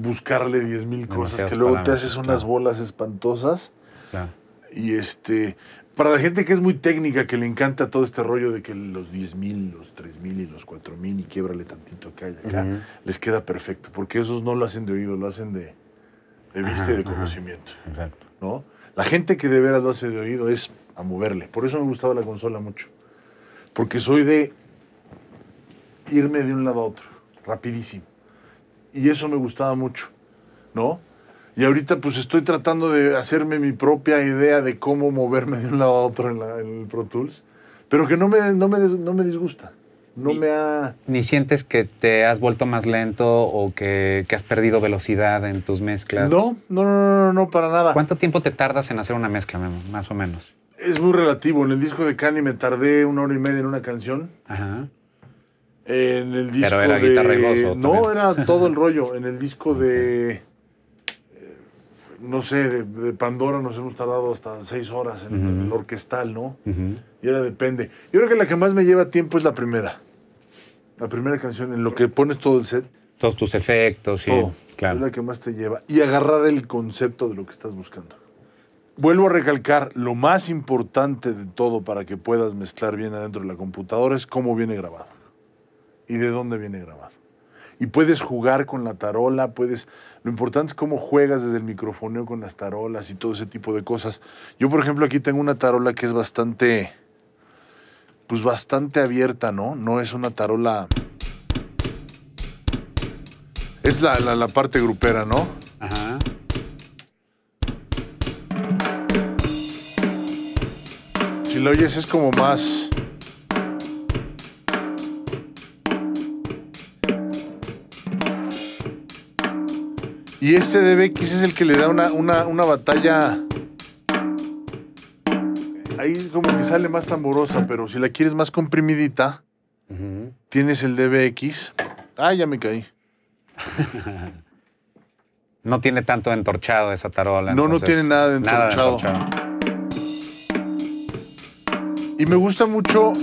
buscarle 10.000 cosas que luego te haces unas bolas espantosas. Claro. Y este, para la gente que es muy técnica, que le encanta todo este rollo de que los 10.000, los 3.000 y los 4.000 y quiebrale tantito acá y acá, les queda perfecto, porque esos no lo hacen de oído, lo hacen de, vista y de conocimiento. Exacto. ¿no? La gente que de veras lo hace de oído es a moverle. Por eso me gustaba la consola mucho, porque soy de irme de un lado a otro, rapidísimo. Y eso me gustaba mucho, ¿no? Y ahorita pues estoy tratando de hacerme mi propia idea de cómo moverme de un lado a otro en, el Pro Tools, pero que no me, no me, disgusta. No me ha... Ni sientes que te has vuelto más lento o que, has perdido velocidad en tus mezclas. No, no, no, no, no, para nada. ¿Cuánto tiempo te tardas en hacer una mezcla, Más o menos. Es muy relativo. En el disco de Kanye me tardé una hora y media en una canción. Ajá. En el disco de... No, era todo el rollo. En el disco de no sé, de, Pandora nos hemos tardado hasta seis horas en, el orquestal, ¿no? Y ahora depende. Yo creo que la que más me lleva tiempo es la primera. La primera canción, en lo que pones todo el set. Todos tus efectos, y... Claro. Es la que más te lleva. Y agarrar el concepto de lo que estás buscando. Vuelvo a recalcar, lo más importante de todo para que puedas mezclar bien adentro de la computadora es cómo viene grabado y de dónde viene grabado. Y puedes jugar con la tarola, puedes lo importante es cómo juegas desde el microfoneo con las tarolas y todo ese tipo de cosas. Yo, por ejemplo, aquí tengo una tarola que es bastante, pues bastante abierta, ¿no? No es una tarola... Es la, parte grupera, ¿no? Ajá. Si lo oyes es como más... Y este DBX es el que le da una, batalla. Ahí como que sale más tamborosa, pero si la quieres más comprimidita, tienes el DBX. Ah, ya me caí. no tiene tanto entorchado esa tarola. No, no tiene nada Nada de entorchado. Y me gusta mucho O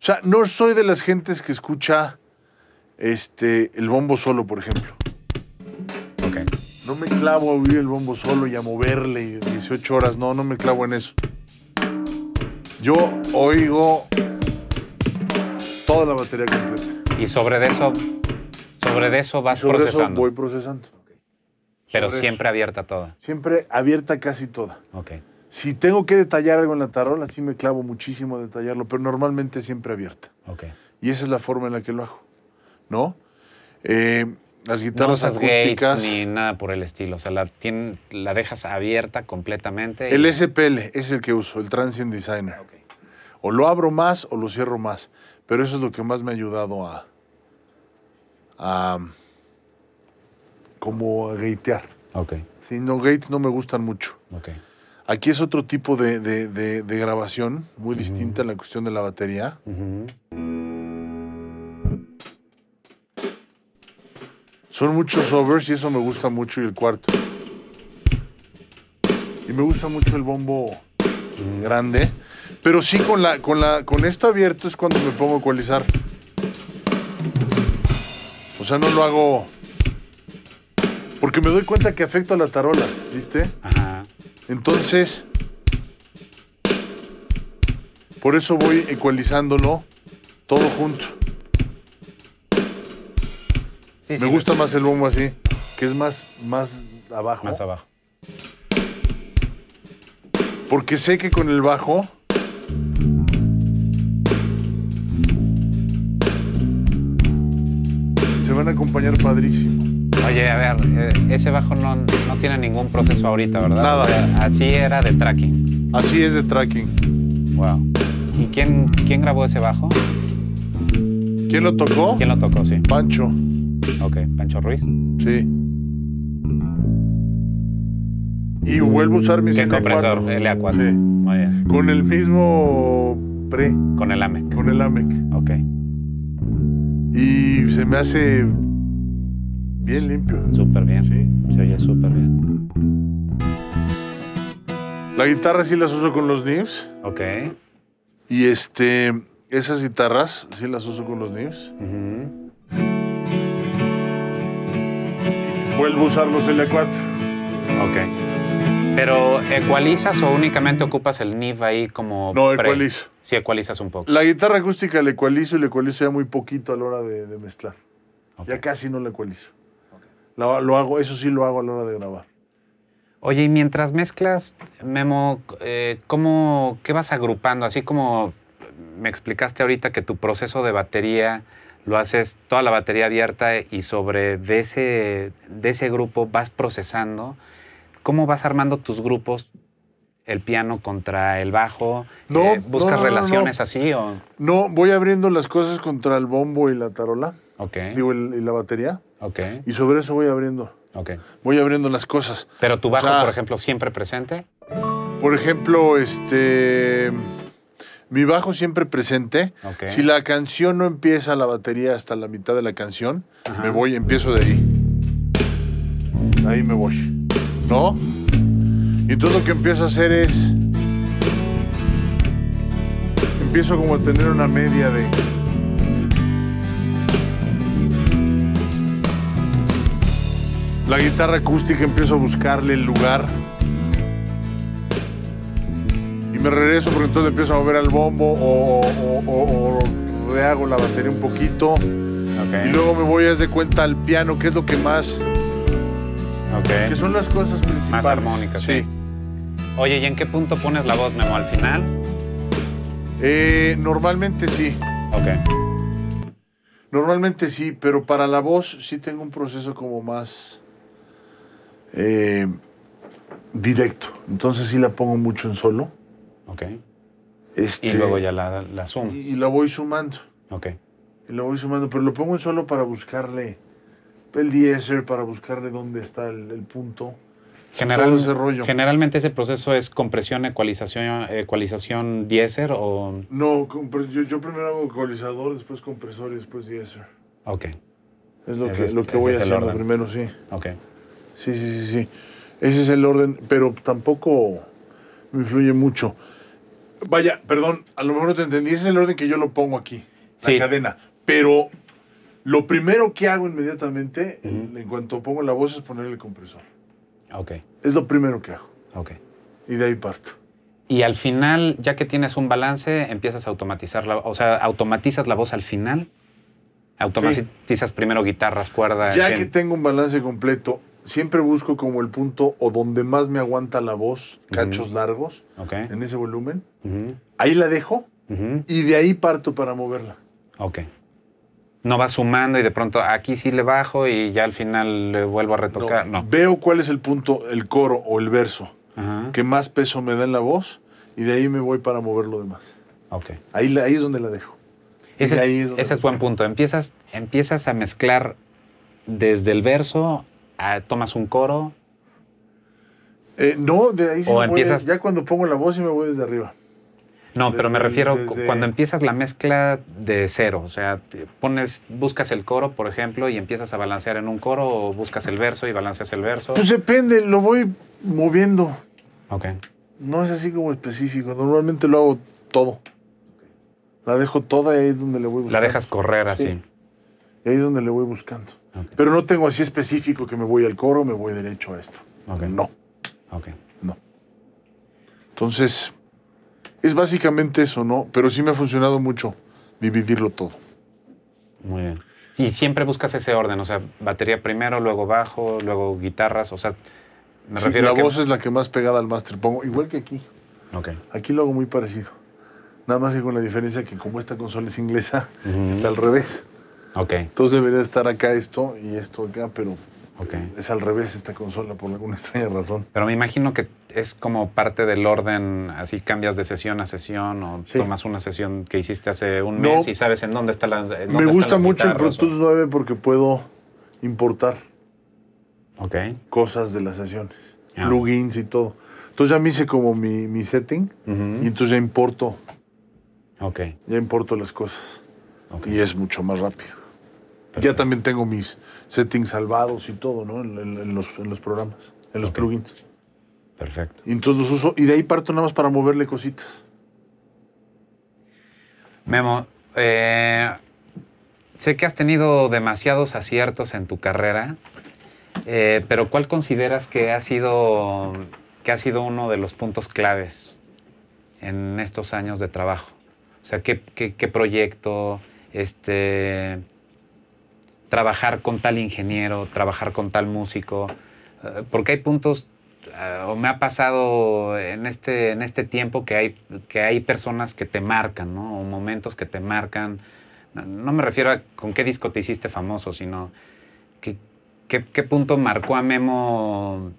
sea, no soy de las gentes que escucha este, el bombo solo, por ejemplo. Ok. No me clavo a oír el bombo solo y a moverle 18 horas, no, no me clavo en eso. Yo oigo toda la batería completa. Y sobre de eso, sobre eso vas sobre Eso voy procesando. Pero siempre abierta toda. Siempre abierta casi toda. Ok. Si tengo que detallar algo en la tarola, sí me clavo muchísimo a detallarlo, pero normalmente siempre abierta. Okay. Y esa es la forma en la que lo hago. ¿no? Eh, las guitarras no Gates, ni nada por el estilo. O sea, la, la dejas abierta completamente. El SPL es el que uso, el Transient Designer. O lo abro más o lo cierro más. Pero eso es lo que más me ha ayudado a. a como a gatear. Ok. si no, gates no me gustan mucho. Aquí es otro tipo de, de, grabación, muy distinta en la cuestión de la batería. Son muchos overs y eso me gusta mucho y el cuarto. Y me gusta mucho el bombo grande. Pero sí con la, con la, con esto abierto es cuando me pongo a ecualizar. O sea, no lo hago. Porque me doy cuenta que afecta a la tarola, ¿viste? Ajá. Entonces. Por eso voy ecualizándolo todo junto me gusta más el humo así, que es más, más abajo. Más abajo. Porque sé que con el bajo... Se van a acompañar padrísimo. Oye, a ver, eh, ese bajo no, tiene ningún proceso ahorita, ¿verdad? Nada. así era de tracking. Así es de tracking. Wow. ¿Y quién, quién grabó ese bajo? ¿Quién lo tocó? ¿Quién lo tocó, sí? Pancho. Ok, Pancho Ruiz. Sí. Y vuelvo a usar mi ¿Qué compresor? LA4. Sí. Con el mismo pre. Con el AMEC. Con el AMEC. Ok. Y se me hace bien limpio. Súper bien. Sí. Se oye súper bien. La guitarra sí las uso con los NIFs. Ok. Y este, esas guitarras sí las uso con los NIFs. Vuelvo a usar los l Ok. Pero ecualizas o únicamente ocupas el NIF ahí como. No, ecualizo. Sí, ecualizas un poco. La guitarra acústica la ecualizo y la ecualizo ya muy poquito a la hora de, mezclar. Ya casi no la ecualizo. Lo, hago, eso sí lo hago a la hora de grabar. Oye, y mientras mezclas, Memo, eh, ¿cómo, ¿qué vas agrupando? Así como me explicaste ahorita que tu proceso de batería lo haces toda la batería abierta y sobre de ese, ese grupo vas procesando. ¿Cómo vas armando tus grupos? El piano contra el bajo. Eh, ¿Buscas relaciones así? No, voy abriendo las cosas contra el bombo y la tarola. Ok. Digo, y la batería. Ok. Y sobre eso voy abriendo. Ok. Voy abriendo las cosas. Pero tu bajo, por ejemplo, siempre presente. Por ejemplo, este mi bajo siempre presente. Si la canción no empieza la batería hasta la mitad de la canción, me voy, empiezo de ahí. Ahí me voy. ¿No? Y todo lo que empiezo a hacer es. Empiezo como a tener una media de. La guitarra acústica empiezo a buscarle el lugar y me regreso porque entonces empiezo a mover al bombo o, o, rehago la batería un poquito. Y luego me voy a de cuenta al piano, que es lo que más... Que son las cosas principales. Más armónicas. Sí. Oye, ¿y en qué punto pones la voz, Memo? ¿Al final? Eh, normalmente sí. Ok. Normalmente sí, pero para la voz sí tengo un proceso como más... Eh, directo. Entonces sí la pongo mucho en solo. Ok. y este, luego ya la, la sumo. Y, la voy sumando. Ok. Y la voy sumando, pero lo pongo en solo para buscarle el diéser, para buscarle dónde está el, punto. General, todo ese rollo. Generalmente ese proceso es compresión, ecualización, ecualización diéser o... No, yo, primero hago ecualizador, después compresor y después diéser. Ok. Es lo que, lo que primero, sí. Sí, sí, sí, sí. Ese es el orden, pero tampoco me influye mucho. Vaya, perdón, a lo mejor no te entendí. Ese es el orden que yo lo pongo aquí, la cadena. Pero lo primero que hago inmediatamente, en, cuanto pongo la voz, es ponerle el compresor. Ok. Es lo primero que hago. Ok. Y de ahí parto. Y al final, ya que tienes un balance, empiezas a automatizar la, o sea, automatizas la voz al final. Automatizas primero guitarras, cuerdas. Ya que tengo un balance completo siempre busco como el punto o donde más me aguanta la voz, cachos largos, en ese volumen. Ahí la dejo y de ahí parto para moverla. Ok. No va sumando y de pronto aquí sí le bajo y ya al final le vuelvo a retocar. No, Veo cuál es el punto, el coro o el verso que más peso me da en la voz y de ahí me voy para mover lo demás. Ok. Ahí, ahí es donde la dejo. Ese, es, ese es buen punto. Empiezas, empiezas a mezclar desde el verso Ah, tomas un coro. Eh, no, de ahí sí empiezas... ya cuando pongo la voz y me voy desde arriba. No, pero me refiero cuando empiezas la mezcla de cero, o sea, pones, buscas el coro, por ejemplo, y empiezas a balancear en un coro, o buscas el verso y balanceas el verso. Pues depende, lo voy moviendo. Ok. No es así como específico, normalmente lo hago todo. La dejo toda y ahí es donde le voy buscando. La dejas correr así. Y ahí es donde le voy buscando. Pero no tengo así específico que me voy al coro, me voy derecho a esto. No. No. Entonces, es básicamente eso, ¿no? Pero sí me ha funcionado mucho dividirlo todo. Muy bien. Y siempre buscas ese orden, o sea, batería primero, luego bajo, luego guitarras, o sea, me refiero la a La voz es la que más pegada al máster pongo, igual que aquí. Okay. Aquí lo hago muy parecido. Nada más que con la diferencia que como esta consola es inglesa, está al revés. Entonces debería estar acá esto y esto acá, pero es al revés esta consola por alguna extraña razón. Pero me imagino que es como parte del orden, así cambias de sesión a sesión o tomas una sesión que hiciste hace un mes y sabes en dónde está la... me gusta mucho el Pro Tools 9 porque puedo importar cosas de las sesiones, ah. plugins y todo. Entonces ya me hice como mi, setting y entonces ya importo. Ya importo las cosas. Y es mucho más rápido. Ya también tengo mis settings salvados y todo, ¿no? En, los, programas, en los plugins. Perfecto. Y entonces uso y de ahí parto nada más para moverle cositas. Memo, eh, sé que has tenido demasiados aciertos en tu carrera, eh, pero ¿cuál consideras que ha sido que ha sido uno de los puntos claves en estos años de trabajo? O sea, ¿qué, qué proyecto? Este trabajar con tal ingeniero, trabajar con tal músico, eh, porque hay puntos, eh, o me ha pasado en este, en este tiempo que hay, que hay personas que te marcan, ¿no? o momentos que te marcan. No me refiero a con qué disco te hiciste famoso, sino qué, punto marcó a Memo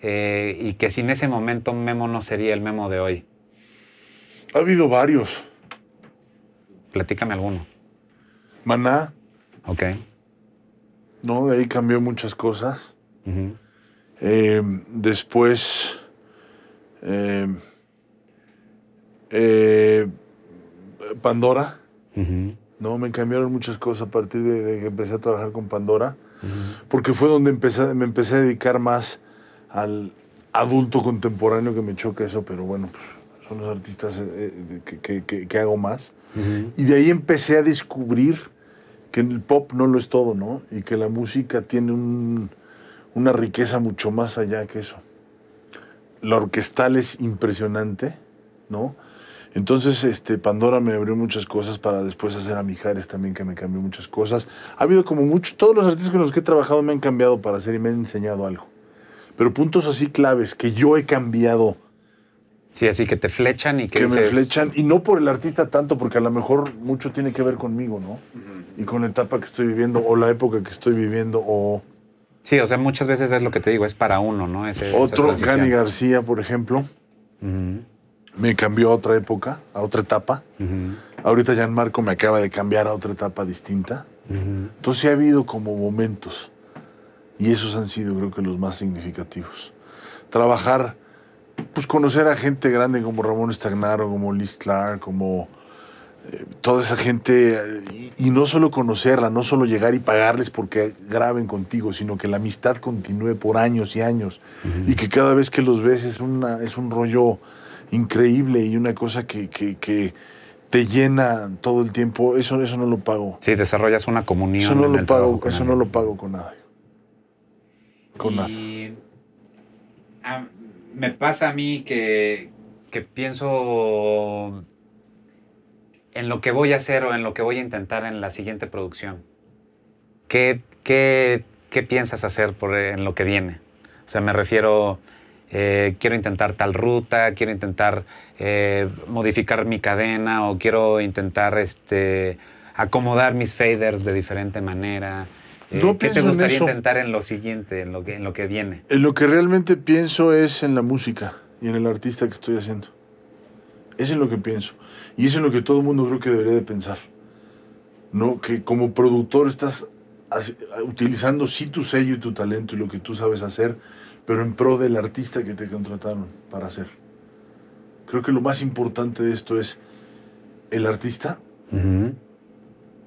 eh, y que sin ese momento Memo no sería el Memo de hoy. Ha habido varios. Platícame alguno. Maná. Ok. No, de ahí cambió muchas cosas. Eh, después, eh, eh, Pandora, ¿no? Me cambiaron muchas cosas a partir de, que empecé a trabajar con Pandora, porque fue donde me empecé a dedicar más al adulto contemporáneo, que me choca eso, pero bueno, pues son los artistas que, hago más. Y de ahí empecé a descubrir que el pop no lo es todo, ¿no? Y que la música tiene una riqueza mucho más allá que eso. La orquestal es impresionante, ¿no? Entonces, este, Pandora me abrió muchas cosas para después hacer a Mijares también, que me cambió muchas cosas. Ha habido como muchos, todos los artistas con los que he trabajado me han cambiado para hacer y me han enseñado algo. Pero puntos así claves que yo he cambiado Sí, así que te flechan y que... Que me flechan, y no por el artista tanto, porque a lo mejor mucho tiene que ver conmigo, ¿no? Y con la etapa que estoy viviendo, o la época que estoy viviendo, o... Sí, o sea, muchas veces es lo que te digo, es para uno, ¿no? Ese, Otro, Gani García, por ejemplo, me cambió a otra época, a otra etapa. Ahorita Jan Ahorita Marco me acaba de cambiar a otra etapa distinta. Entonces ha habido como momentos, y esos han sido creo que los más significativos. Trabajar pues conocer a gente grande como Ramón Estagnaro, como Liz Clark, como eh, toda esa gente, y, no solo conocerla, no solo llegar y pagarles porque graben contigo, sino que la amistad continúe por años y años, y que cada vez que los ves es, una, es un rollo increíble y una cosa que, te llena todo el tiempo, eso, eso no lo pago. Sí, desarrollas una comunión. Eso no, lo, pago, eso no lo pago con nada. Con nada me pasa a mí que, que pienso en lo que voy a hacer o en lo que voy a intentar en la siguiente producción. ¿Qué, qué, qué piensas hacer por, en lo que viene? O sea, me refiero, eh, quiero intentar tal ruta, quiero intentar eh, modificar mi cadena o quiero intentar este, acomodar mis faders de diferente manera. Eh, ¿Qué te gustaría intentar en lo siguiente, en lo, que, en lo que viene? En lo que realmente pienso es en la música y en el artista que estoy haciendo. Es en lo que pienso. Y es en lo que todo el mundo creo que debería de pensar. ¿No? Que como productor estás utilizando sí tu sello y tu talento y lo que tú sabes hacer, pero en pro del artista que te contrataron para hacer. Creo que lo más importante de esto es el artista,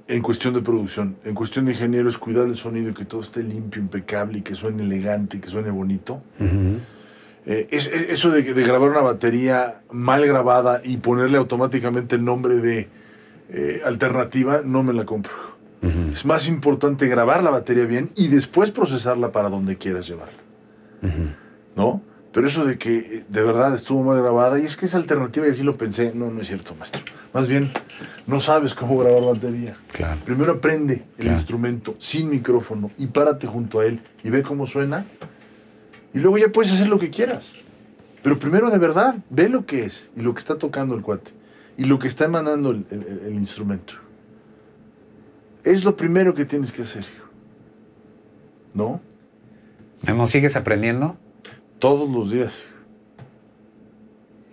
en cuestión de producción, en cuestión de ingenieros, cuidar el sonido, que todo esté limpio, impecable y que suene elegante, que suene bonito. Eh, es, eso de, de, grabar una batería mal grabada y ponerle automáticamente el nombre de eh, alternativa, no me la compro. Es más importante grabar la batería bien y después procesarla para donde quieras llevarla. ¿No? Pero eso de que eh, de verdad estuvo mal grabada, y es que esa alternativa, y así lo pensé, no, no es cierto, maestro. Más bien, no sabes cómo grabar batería. Claro. Primero aprende el instrumento sin micrófono y párate junto a él y ve cómo suena. Y luego ya puedes hacer lo que quieras. Pero primero, de verdad, ve lo que es y lo que está tocando el cuate y lo que está emanando el, instrumento. Es lo primero que tienes que hacer, hijo. ¿No? ¿No sigues aprendiendo? Todos los días.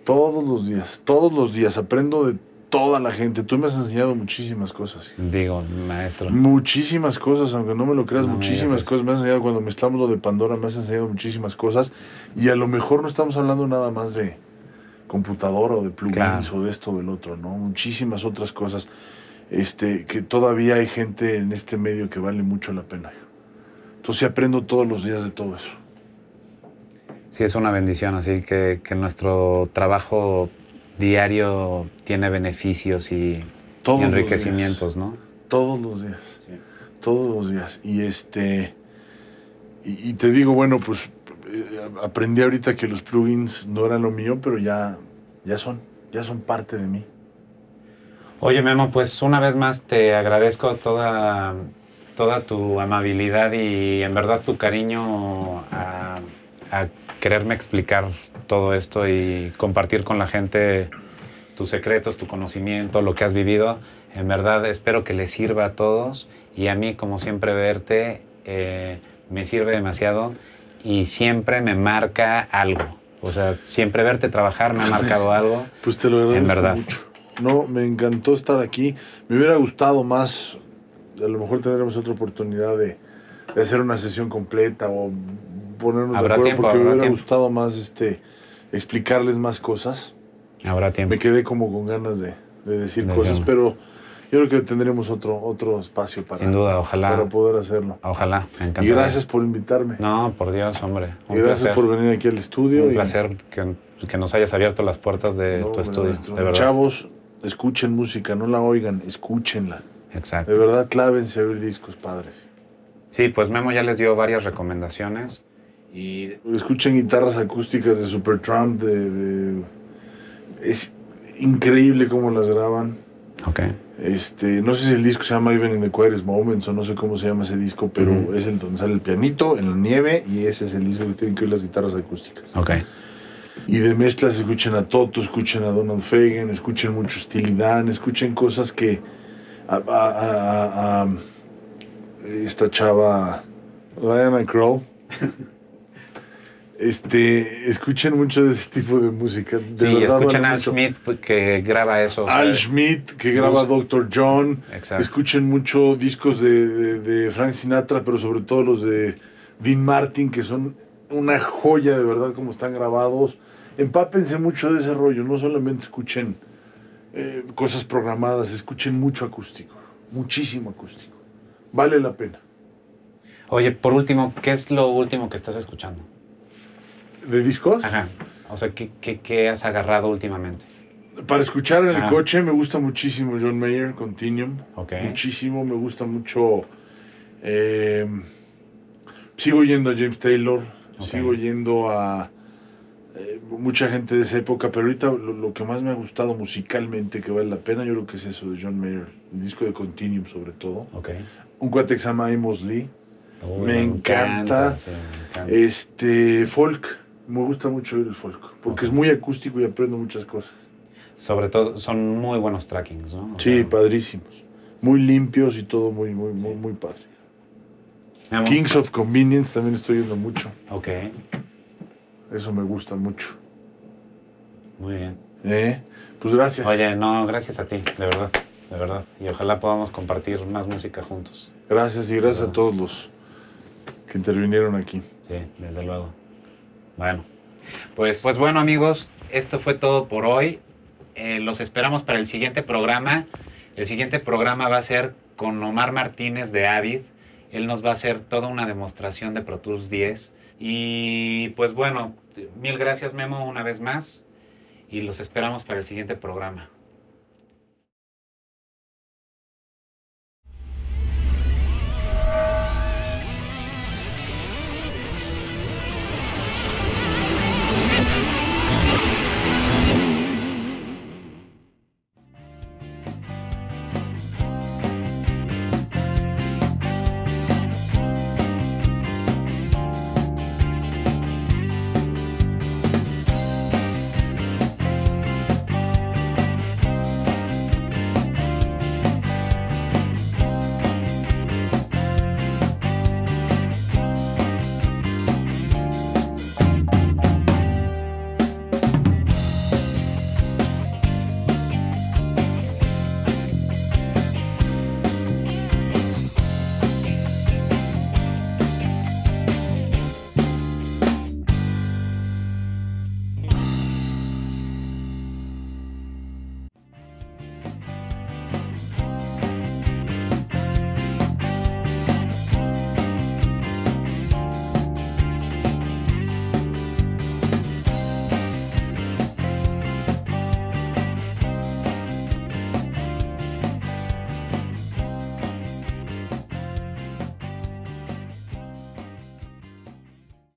Todos los días. Todos los días. Aprendo de toda la gente. Tú me has enseñado muchísimas cosas. Digo, maestro. Muchísimas cosas, aunque no me lo creas, muchísimas cosas. Me has enseñado cuando mezclamos lo de Pandora, me has enseñado muchísimas cosas. Y a lo mejor no estamos hablando nada más de computadora o de plugins o de esto o del otro, ¿no? Muchísimas otras cosas. Este, que todavía hay gente en este medio que vale mucho la pena. Entonces aprendo todos los días de todo eso. Sí, es una bendición, así que, nuestro trabajo diario tiene beneficios y, enriquecimientos, ¿no? Todos los días. Todos los días. Y este. Y, te digo, bueno, pues eh, aprendí ahorita que los plugins no eran lo mío, pero ya, ya son, ya son parte de mí. Oye, Memo, pues una vez más te agradezco toda, toda tu amabilidad y en verdad tu cariño a, a quererme explicar todo esto y compartir con la gente tus secretos, tu conocimiento, lo que has vivido. En verdad espero que les sirva a todos y a mí, como siempre, verte eh, me sirve demasiado y siempre me marca algo. O sea, siempre verte trabajar me ha marcado algo. Pues te lo agradezco mucho. No, me encantó estar aquí. Me hubiera gustado más. A lo mejor tendremos otra oportunidad de hacer una sesión completa o ponernos habrá de acuerdo tiempo, porque me hubiera gustado más este, explicarles más cosas. Habrá tiempo. Me quedé como con ganas de, decir cosas, pero yo creo que tendremos otro, otro espacio para, Sin duda, ojalá, para poder hacerlo. Ojalá, Y gracias por invitarme. No, por Dios, hombre. Un y gracias por venir aquí al estudio. Un placer que, que, nos hayas abierto las puertas de tu estudio. de verdad. Chavos, escuchen música, no la oigan, escúchenla. Exacto. De verdad, clávense a ver discos, padres. Sí, pues Memo ya les dio varias recomendaciones. Y... Escuchan guitarras acústicas de Supertramp, de, de, es increíble cómo las graban. Okay. Este, no sé si el disco se llama Even in the Quietest Moments o no sé cómo se llama ese disco, pero es el donde sale el pianito en la nieve y ese es el disco que tienen que oír las guitarras acústicas. Okay. Y de mezclas escuchen a Toto, escuchen a Donald Fagan, escuchen mucho stilidan, escuchen cosas que a, a, a, esta chava Diana Crow este, escuchen mucho de ese tipo de música. De sí, escuchen Al Schmidt pues, que graba eso. Al Schmidt que graba Doctor John. Escuchen mucho discos de, de, Frank Sinatra, pero sobre todo los de Dean Martin, que son una joya de verdad como están grabados. Empápense mucho de ese rollo, no solamente escuchen eh, cosas programadas, escuchen mucho acústico, muchísimo acústico. Vale la pena. Oye, por último, ¿qué es lo último que estás escuchando? ¿De discos? Ajá. O sea, ¿qué, qué, qué has agarrado últimamente? Para escuchar en el ah. coche me gusta muchísimo John Mayer, Continuum. Muchísimo, me gusta mucho... Eh, sigo yendo a James Taylor, sigo yendo a eh, mucha gente de esa época, pero ahorita lo, que más me ha gustado musicalmente que vale la pena, yo creo que es eso de John Mayer, el disco de Continuum sobre todo. Okay. Un cuate que se Amos Lee. me, encanta. me encanta. Este, folk me gusta mucho oír el folk, porque es muy acústico y aprendo muchas cosas. Sobre todo, son muy buenos trackings, ¿no? sí, padrísimos. Muy limpios y todo muy, muy, muy, muy padre. Kings of Convenience también estoy oyendo mucho. Ok. Eso me gusta mucho. Muy bien. ¿Eh? Pues gracias. Oye, no, gracias a ti, de verdad, de verdad. Y ojalá podamos compartir más música juntos. Gracias y gracias a todos los que intervinieron aquí. Sí, desde luego. Bueno, pues, pues bueno amigos, esto fue todo por hoy. Eh, los esperamos para el siguiente programa. El siguiente programa va a ser con Omar Martínez de Avid. Él nos va a hacer toda una demostración de Pro Tools 10. Y pues bueno, mil gracias Memo una vez más y los esperamos para el siguiente programa.